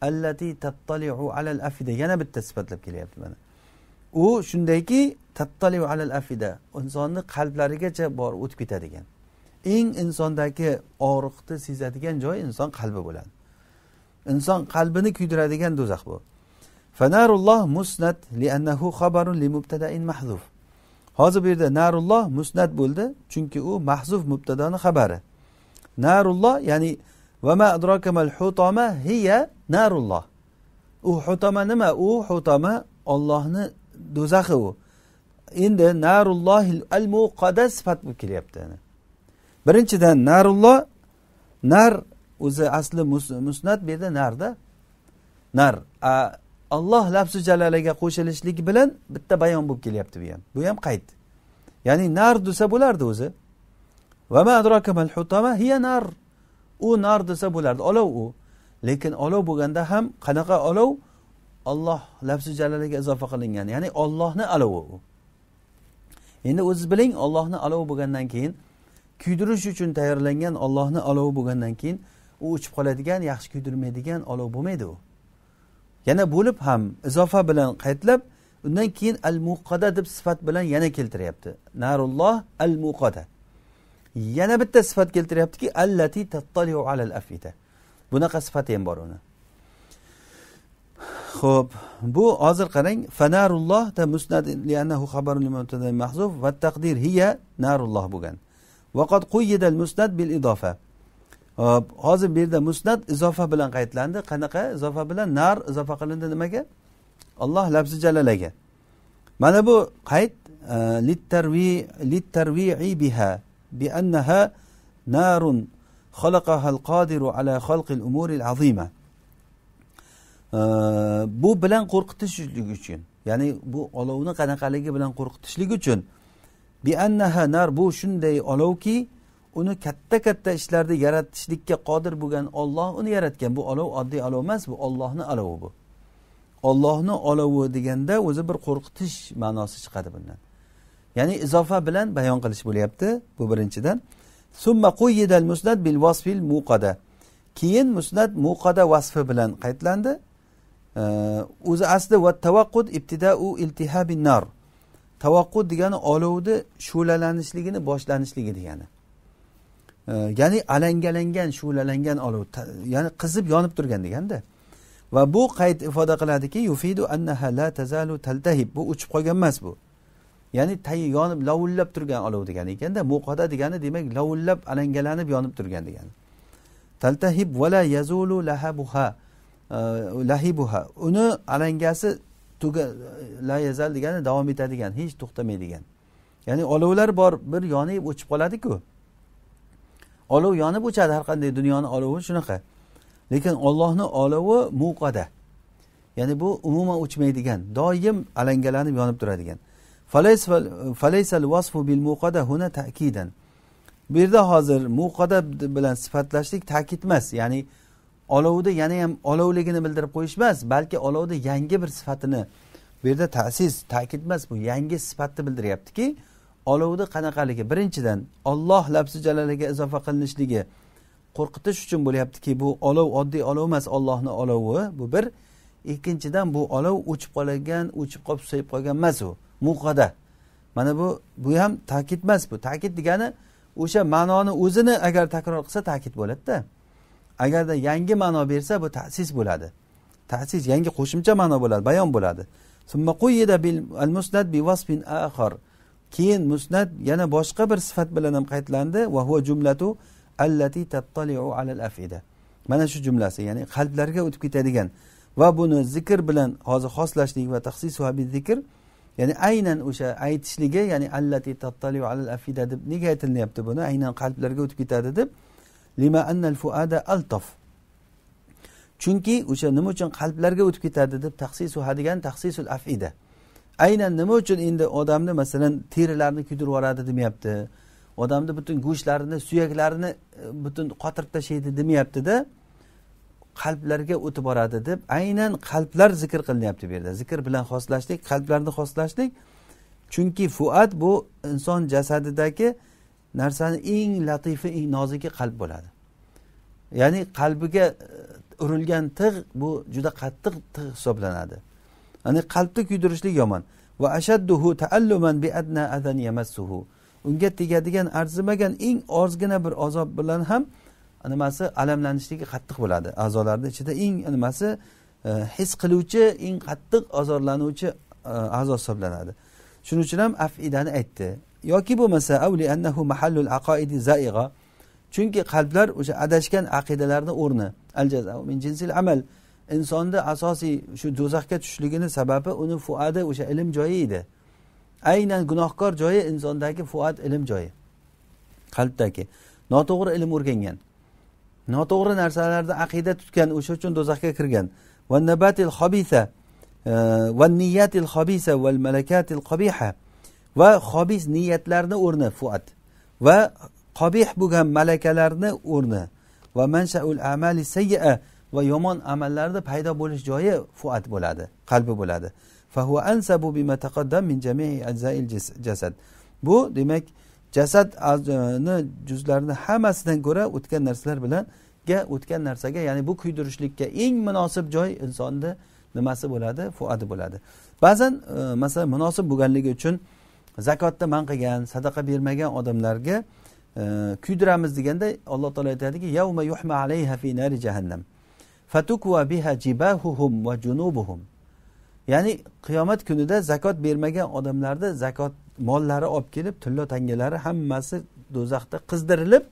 [SPEAKER 1] allati tattaliu alal afida yana bitta sifatlab kelyapti mana u shundayki tattaliu alal afida insonni qalblarigacha borib o'tib ketadigan eng insondagi og'riqni sezadigan joy inson qalbi bo'ladi inson qalbini kuydiradigan do'zax bu fanarulloh musnat liannahu xabarun li mubtadain mahzuf hozir bu yerda narulloh musnat bo'ldi chunki u mahzuf mubtadoni xabari narulloh ya'ni vama adrokamal hutoma hiya narulloh u hutoma nima u hutoma ollohni do'zaxi u endi narulloh al muqaddas sifat bo'lib kelyapti birinchidan narulloh nar o'zi asli musnat bu yerda narda nar alloh lafzi jalalaga qo'shilishlik bilan bitta bayon bo'lib kelyapti bu ham bu ham qayd ya'ni nar desa bo'lardi o'zi hiya nar u nar desa bo'lardi olov u lekin olov bo'lganda ham qanaqa olov olloh lafzi jalaliga izofa qilingan ya'ni ollohni alovi u endi o'ziz biling ollohni alovi bo'lgandan keyin kuydirish uchun tayyorlangan ollohni olovi bo'lgandan keyin u o'chib qoladigan yaxshi kuydirmaydigan olov bo'lmaydi u yana bo'lib ham izofa bilan qaytlab undan keyin al muqada deb sifat bilan yana keltiryapti narulloh al muqada yana bitta sifat keltiryaptiki allati tattaliu alal afida bunaqa sifati ham bor uni ho'p bu hozir qarang fanarullohda musnad liannahu xabarun mahzuf va taqdir hiya narulloh bo'lgan vaqad quyidal musnad bil idofa hop hozir bu yerda musnad izofa bilan qaytlandi qanaqa izofa bilan nar izofa qilindi nimaga alloh labzi jalalaga mana bu qayt e, litarvii biha بأنها نار خلقها القادر على خلق الأمور العظيمة bu bilan qo'rqitishlik uchun ya'ni bu olovni qanaqaligi bilan qo'rqitishlik uchun biannaha nar bu shunday olovki uni katta katta ishlarni yaratishlikka qodir bo'lgan olloh uni yaratgan bu olov oddiy olov emas bu ollohni alovi bu ollohni olovi deganda o'zi bir qo'rqitish ma'nosi chiqadi bundan ya'ni izofa bilan bayon qilish bo'lyapti bu birinchidan summa quyidal musnad bil vasfil muqada keyin musnad muqada vasfi bilan qaytlandi o'zi asli va tavaqqud ibtidau iltihabin nar tavaqqud degani olovni shu'lalanishligini boshlanishligi degani ya'ni alangalangan shu'lalangan olov ya'ni qizib yonib turgan deganda va bu qayd ifoda qiladiki yufidu annaha la tazalu taltahib bu uchib qolgan emas bu ya'ni tagi yonib lovullab turgan olov degani ekanda muqoda degani demak lovullab alangalanib yonib turgan degani taltahib vala yazulu lahabuha e, lahibuha uni alangasi tuga e, la yazal degani davom etadigan hech to'xtamaydigan ya'ni olovlar bor bir yonib o'chib qoladiku olov yonib o'chadi har qanday dunyoni olovi shunaqa lekin ollohni olovi muqada ya'ni bu umuman o'chmaydigan doim alangalanib yonib turadigan bil muqada huna ta'kidan bu yerda hozir muqada bilan sifatlashlik ta'kid emas ya'ni olovni yana ham olovligini bildirib qo'yish emas balki olovni yangi bir sifatini bu yerda ta'sis ta'kid emas bu yangi sifatni bildiryaptiki olovni qanaqaligi birinchidan olloh labsi jalaliga izofa qilinishligi qo'rqitish uchun bo'lyaptiki bu olov oddiy olov emas ollohni olovi bu bir ikkinchidan bu olov o'chib qolgan o'chib qolib susayib qolgan emas u muqada mana bu bu ham ta'kid emas bu ta'kid degani o'sha ma'noni o'zini agar takror qilsa ta'kid bo'ladida agarda yangi ma'no bersa bu ta'sis bo'ladi ta'sis yangi qo'shimcha ma'no bo'ladi bayon bo'ladi keyin musnat yana boshqa bir sifat bilan ham qaytlandi jumlatu allati tattaliu afida mana shu jumlasi ya'ni qalblarga o'tib ketadigan va buni zikr bilan hozir xoslashlik va zikr ya'ni aynan o'sha aytishligi ya'ni allati tattali alal afida deb nega aytilyapti buni aynan qalblarga o'tib ketadi deb lima annal fuada altof chunki o'sha nima uchun qalblarga o'tib ketadi deb taqsisuha degan tahsisul afida aynan nima uchun endi odamni masalan terilarini kuydirib yuboradi demayapti odamni butun go'shtlarini suyaklarini e, butun qotirib tashlaydi demayaptida de, qalblarga o'tib boradi deb aynan qalblar zikr qilinyapti bu yerda zikr bilan xoslashlik qalblarni xoslashlik chunki fuat bu inson jasadidagi narsani eng latifi eng noziki qalb bo'ladi ya'ni qalbiga e, urilgan tig' bu juda qattiq tig' hisoblanadi ya'ni qalbni kuydirishlik yomon va ashadduhu taalluman bi adna adan yamassuhu unga tegadigan arzimagan eng ozgina bir azob bilan ham nimasi alamlanishligi qattiq bo'ladi a'zolarni ichida eng nimasi e, his qiluvchi eng qattiq ozorlanuvchi e, a'zo hisoblanadi shuning uchun ham afidani aytdi yoki bo'lmasa avli annahu mahallul aqoidi zaiga chunki qalblar o'sha adashgan aqidalarni o'rni al jazau min jinsil amal insonni asosiy shu do'zaxga tushishligini sababi uni fuadi o'sha ilm joyi edi aynan gunohkor joyi insondagi fuat ilm joyi qalbdagi noto'g'ri ilm o'rgangan noto'g'ri narsalarda aqida tutgan o'sha uchun do'zaxga kirgan va nabatil hobisa e, va niyatil hobisa va malakatil qobiha va hobis niyatlarni o'rni fuat va qobih bo'lgan malakalarni o'rni va manshaul amali sayya va yomon amallarni paydo bo'lish joyi fuat bo'ladi qalbi bo'ladi bu demak jasadni juzlarini hammasidan ko'ra o'tgan narsalar bilanga o'tgan narsaga ya'ni bu kuydirishlikka eng munosib joy insonni nimasi bo'ladi fuadi bo'ladi ba'zan e, masalan munosib bo'lganligi uchun zakotda man qilgan sadaqa bermagan odamlarga e, kuydiramiz deganda alloh taolo aytadiki yavma yuhma alayha fi nari jahannam fatukva biha jibahuhum va junubuhum ya'ni qiyomat kunida zakot bermagan odamlarni zakot mollari olib kelib tilla tangalari hammasi do'zaxda qizdirilib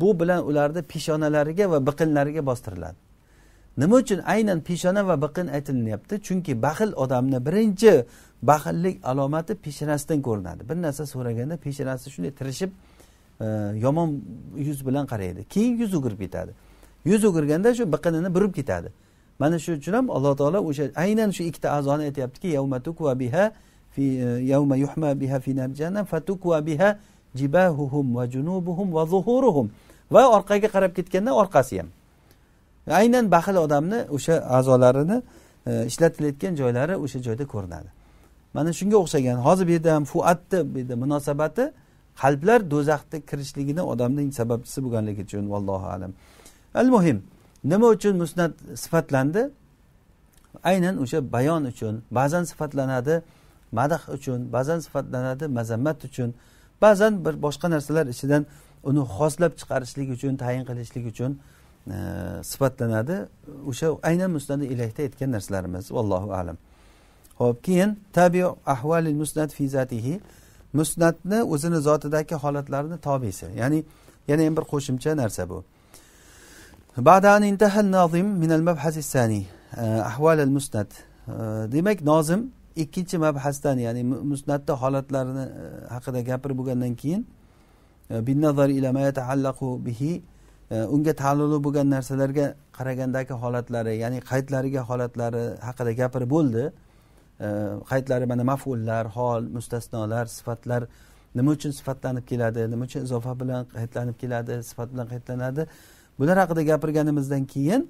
[SPEAKER 1] bu bilan ularni peshonalariga va biqinlariga bostiriladi nima uchun aynan peshona va biqin aytilinyapti chunki baxil odamni birinchi baxillik alomati peshonasidan ko'rinadi bir narsa so'raganda peshonasi shunday tirishib e, yomon yuz bilan qaraydi keyin yuz o'girib ketadi yuz o'girganda shu biqinini burib ketadi mana shu uchun ham alloh taolo o'sha aynan shu ikkita a'zoni aytyaptiki في يوم يحمى بها في نار جهنم فتكوى بها جباههم وجنوبهم وظهورهم va orqaga qarab ketganda orqasi ham aynan baxil odamni o'sha a'zolarini e, ishlatilayotgan joylari o'sha joyda ko'rinadi mana shunga o'xshagan hozir bu yerda ham fuatni bu yerda munosabati qalblar do'zaxga kirishligini odamning sababchisi bo'lganligi uchun vallohu alam al muhim nima uchun musnat sifatlandi aynan o'sha bayon uchun ba'zan sifatlanadi madh uchun ba'zan sifatlanadi mazammat uchun ba'zan bir boshqa narsalar ichidan uni xoslab chiqarishlik uchun tayin qilishlik uchun e, sifatlanadi o'sha aynan musnadi ilahda aytgan narsalarimiz vallohu alam ho'p keyin tabi ahvali musnad fi zatihi musnatni o'zini zotidagi holatlarini tobisi ya'ni yana ham bir qo'shimcha narsa bu بعد أن e, e, demak nozim ikkinchi mabhasdan ya'ni musnatda holatlarini e, haqida gapirib bo'lgandan keyin e, bihi e, unga taalluqli bo'lgan narsalarga qaragandagi holatlari ya'ni qaytlariga holatlari haqida gapirib bo'ldi qaytlari mana mafullar hol mustasnolar sifatlar nima uchun sifatlanib keladi nima uchun izofa bilan qaytlanib keladi sifat bilan qaytlanadi bular haqida gapirganimizdan keyin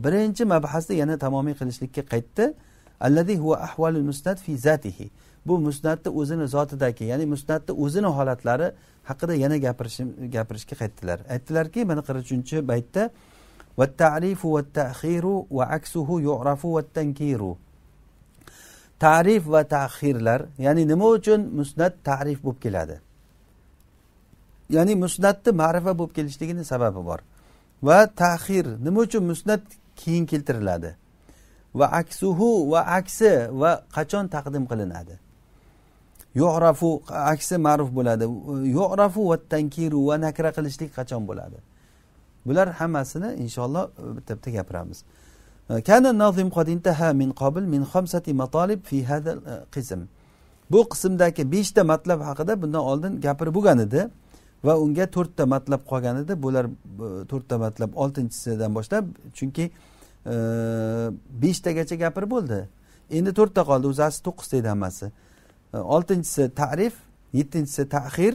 [SPEAKER 1] birinchi mabhasni yana tamomiy qilishlikka qaytdi allazi huva ahvalul musnad fi zatihi bu musnatni o'zini zotidagi ya'ni musnatni o'zini holatlari haqida yana gapirish gapirishga qaytdilar aytdilarki mana qirq uchinchi baytda va tarifu va aksuhu yu'rafu tankiru tarif va tahirlar ya'ni nima uchun musnat tarif bo'lib keladi ya'ni musnatni ma'rifa bo'lib kelishligini sababi bor va tahir nima uchun musnat keyin keltiriladi va aksuhu va aksi va qachon taqdim qilinadi yo'rafu aksi ma'ruf bo'ladi yo'rafu va tankiru va nakra qilishlik qachon bo'ladi bular hammasini inshaalloh e, bitta bitta gapiramiz e, kana الناظم قد انتهى من قبل من خمسة bu qismdagi beshta matlab haqida bundan oldin gapirib bo'lgan edi va unga to'rtta matlab qolgan edi bular to'rtta matlab oltinchisidan boshlab chunki e, beshtagacha gapirib bo'ldi endi to'rtta qoldi o'zasi to'qqizta edi hammasi e, oltinchisi tarif yettinchisi tahir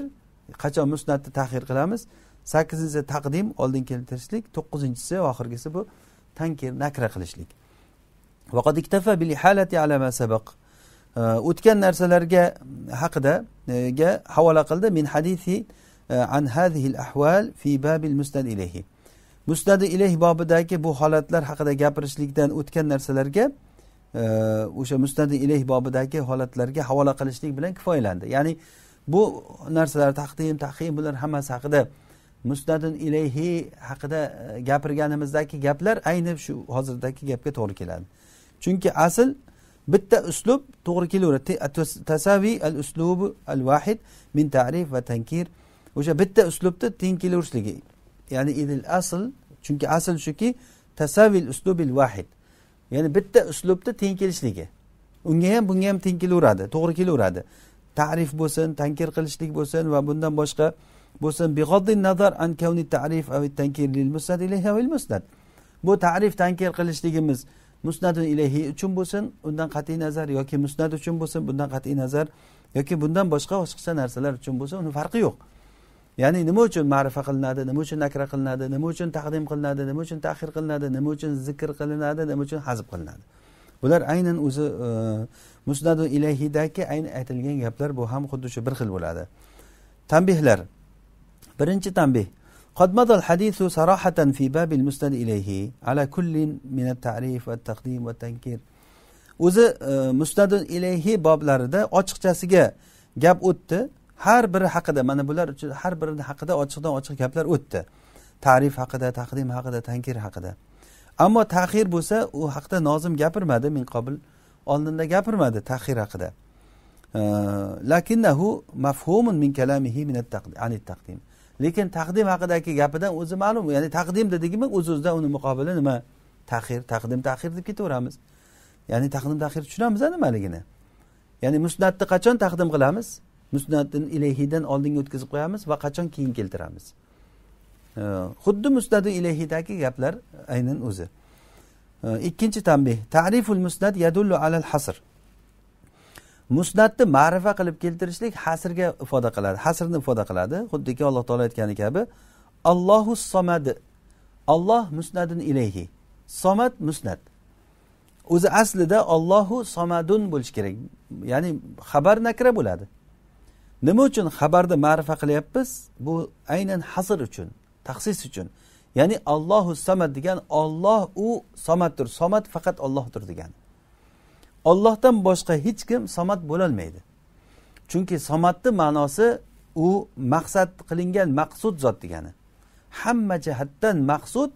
[SPEAKER 1] qachon musnatni tahir qilamiz sakkizinchisi taqdim oldin keltirishlik to'qqizinchisi oxirgisi bu tankir nakra qilishlik e, o'tgan narsalarga haqida havola qildi min hadisi an al ahwal fi bab al mustad ilayhi mustadi ilayhi bobidagi bu holatlar haqida gapirishlikdan o'tgan narsalarga o'sha mustadi ilayhi bobidagi holatlarga havola qilishlik bilan kifoyalandi ya'ni bu narsalar taqdim taqim bular hammasi haqida mustadin ilayhi haqida gapirganimizdagi gaplar ayni shu hozirdagi gapga to'g'ri keladi chunki asl bitta uslub to'g'ri kelaveradi tasavi al uslubu al vahid min tarif va tankir o'sha bitta uslubni teng kelaverishligi ya'ni idil asl chunki asl shuki tasavil uslubil vahid ya'ni bitta uslubni teng kelishligi unga ham bunga ham teng kelaveradi to'g'ri kelaveradi ta'rif bo'lsin tankir qilishlik bo'lsin va bundan boshqa bo'lsin bigoddi nazar an ta'rif tankir musnad bu ta'rif tankir qilishligimiz musnadun ilayhi uchun bo'lsin undan qat'iy nazar yoki musnad uchun bo'lsin bundan qat'iy nazar yoki bundan boshqa boshqacha narsalar uchun bo'lsa uni farqi yo'q ya'ni nima uchun ma'rifa qilinadi nima uchun nakra qilinadi nima uchun taqdim qilinadi nima uchun tahir qilinadi nima uchun zikr qilinadi nima uchun hazb qilinadi bular aynan o'zi e, musnadu ilahiydagi aynan aytilgan gaplar bu ham xuddi shu bir xil bo'ladi tanbehlar birinchi tanbeh قد مضى الحديث صراحة في باب المسند إليه على كل من التعريف والتقديم والتنكير o'zi e, musnadun ilayhi boblarida ochiqchasiga gap o'tdi har biri haqida mana bular har birini haqida ochiqdan ochiq gaplar o'tdi tarif haqida taqdim haqida tankir haqida ammo tahir bo'lsa u haqida nozim gapirmadi min qobil oldinda gapirmadi tahir haqida lakinnahu mafhumun min kalamihi min anit taqdim lekin taqdim haqidagi gapidan o'zi ma'lum ya'ni taqdim dedikmi o'z o'zidan uni muqobili nima tahir taqdim tahir deb ketaveramiz ya'ni taqdim tahir tushunamiz nimaligini ya'ni musnatni qachon taqdim qilamiz musnadin ilayhiydan oldinga o'tkazib qo'yamiz va qachon keyin keltiramiz xuddi musnadi ilayhidagi gaplar aynan o'zi ikkinchi tanbeh tariful musnad yadullu alal hasr musnatni ma'rifa qilib keltirishlik hasrga ifoda qiladi hasrni ifoda qiladi xuddiki alloh taolo aytgani kabi allohu somad olloh musnadin ilayhi somad musnat o'zi aslida ollohu somadun bo'lishi kerak ya'ni xabar nakra bo'ladi nima uchun xabarni ma'rifa qilyapmiz bu aynan hasr uchun tahsis uchun ya'ni allohu samad degan olloh u somaddir somad faqat ollohdir degani ollohdan boshqa hech kim somad bo'lolmaydi chunki somadni ma'nosi u maqsad qilingan maqsud zot degani hamma jihatdan maqsud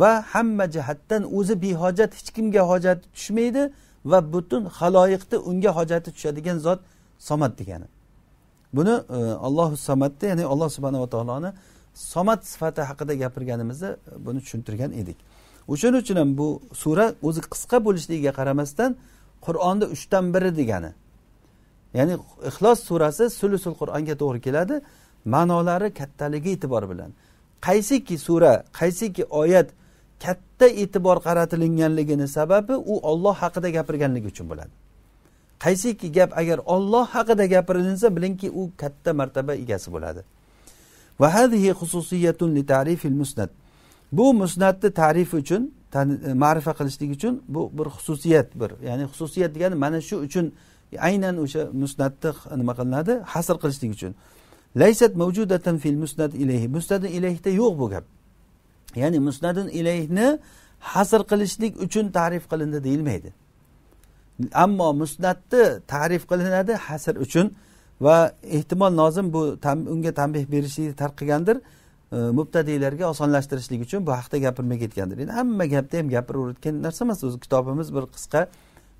[SPEAKER 1] va hamma jihatdan o'zi behojat hech kimga hojati tushmaydi va butun haloyiqni unga hojati tushadigan zot somad degani buni e, allohu samadni ya'ni alloh subhanava taoloni somat sifati haqida gapirganimizda e, buni tushuntirgan edik o'shaning uchun ham bu sura o'zi qisqa bo'lishligiga qaramasdan qur'onni uchdan biri degani ya'ni ixlos surasi sulusul qur'onga to'g'ri keladi ma'nolari kattaligi e'tibori bilan qaysiki sura qaysiki oyat katta e'tibor qaratilinganligini sababi u olloh haqida gapirganligi uchun bo'ladi qaysiki gap agar olloh haqida gapirilsa bilingki u katta martaba egasi bo'ladi va hadihi bu musnatni ta'rif uchun e, ma'rifa qilishlik uchun bu bir xususiyat bir ya'ni xususiyat degani mana shu uchun aynan o'sha musnatni nima qilinadi hasr qilishlik uchun laysat mavjudatan fil musnad ilayhi musnadin ilayhda yo'q bu gap ya'ni musnadin ilayhni hasr qilishlik uchun ta'rif qilindi deyilmaydi ammo musnatni ta'rif qilinadi hasr uchun va ehtimol nozim bu tam, unga tanbeh berishlikni tarqigandir e, mubtadiylarga osonlashtirishlik uchun bu haqda gapirmay ketgandir endi hamma gapda ham gapiraverayotgan narsa emas o'zi kitobimiz bir qisqa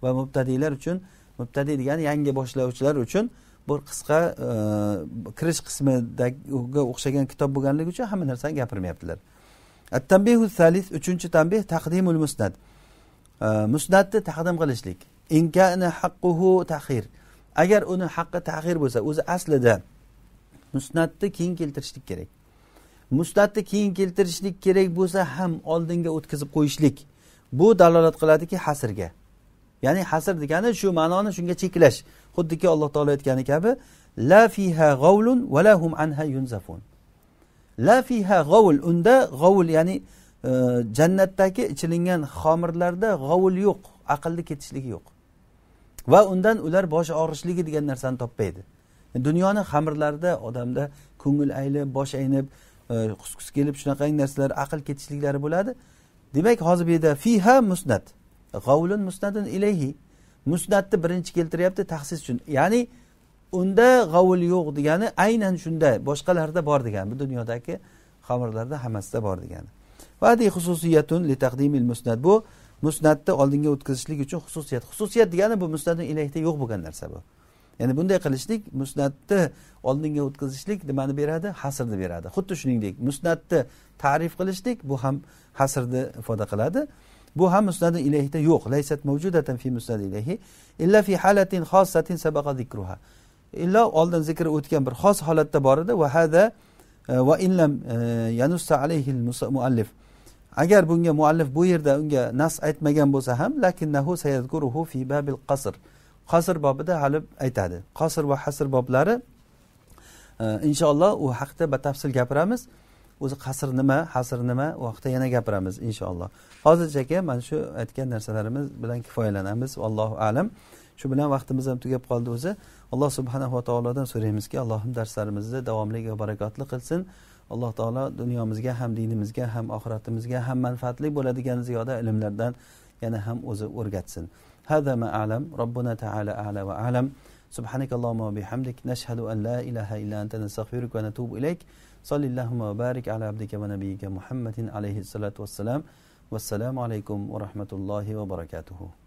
[SPEAKER 1] va mubtadiylar uchun mubtadiy degani yangi boshlovchilar uchun bir qisqa e, kirish qismidaga o'xshagan kitob bo'lganligi uchun hamma narsani gapirmayaptilar at tanbehu salis uchinchi tanbeh taqdimul musnat musnatni taqdim qilishlik agar uni haqqi tahir bo'lsa o'zi aslida musnatni keyin keltirishlik kerak musnatni keyin keltirishlik kerak bo'lsa ham oldinga o'tkazib qo'yishlik bu dalolat qiladiki hasrga ya'ni hasr degani shu ma'noni shunga cheklash xuddiki alloh taolo aytgani kabi la fiha g'avlun va lahum anha yunzafun la fiha g'avl unda g'avl ya'ni e, jannatdagi ichilingan xomirlarda g'ovul yo'q aqlni ketishligi yo'q va undan ular bosh og'rishligi degan narsani topmaydi dunyoni xamirlarida odamda ko'ngil aylib bosh aynib qusqus e, kelib shunaqangi narsalar aql ketishliklari bo'ladi demak hozir bu yerda fiha musnat g'avlun musnadun ilayhi musnatni birinchi keltiryapti tahsis uchun ya'ni unda g'ovul yo'q degani aynan shunda boshqalarda bor degani bu dunyodagi xamirlarda hammasida bor degani va xususiyatun li taqdimil musnat bu musnatni oldinga o'tkazishlik uchun xususiyat xususiyat degani bu musnatni ilayhda yo'q bo'lgan narsa bu ya'ni bunday qilishlik musnatni oldinga o'tkazishlik nimani beradi hasrni beradi xuddi shuningdek musnatni ta'rif qilishlik bu ham hasrni ifoda qiladi bu ham musnadi ilayhda yo'q laysat mavjudatan fi musnadi ilayhi illa fi halatin xossatin sabaqa zikruha illo oldin zikri o'tgan bir xos holatda bor edi va hada va e, illam e, yanussa alayhi muallif agar bunga muallif bu yerda unga nas aytmagan bo'lsa ham lakinnahu sayadguruhu fi babil qasr qasr bobida hali aytadi qasr va hasr boblari e, inshaalloh u haqida batafsil gapiramiz o'zi qasr nima hasr nima u haqida yana gapiramiz inshaalloh hozirchaga mana shu aytgan narsalarimiz bilan kifoyalanamiz allohu alam shu bilan vaqtimiz ham tugab qoldi o'zi alloh subhanava taolodan so'raymizki allohim darslarimizni davomli va barakotli qilsin alloh taolo dunyomizga ham dinimizga ham oxiratimizga ham manfaatli bo'ladigan ziyoda ilmlardan yana ham o'zi o'rgatsin هذا ما أعلم ربنا تعالى أعلى وأعلم سبحانك اللهم وبحمدك نشهد أن لا إله إلا أنت نستغفرك ونتوب إليك صلى اللهم وبارك على عبدك ونبيك محمد عليه الصلاة والسلام والسلام عليكم ورحمة الله وبركاته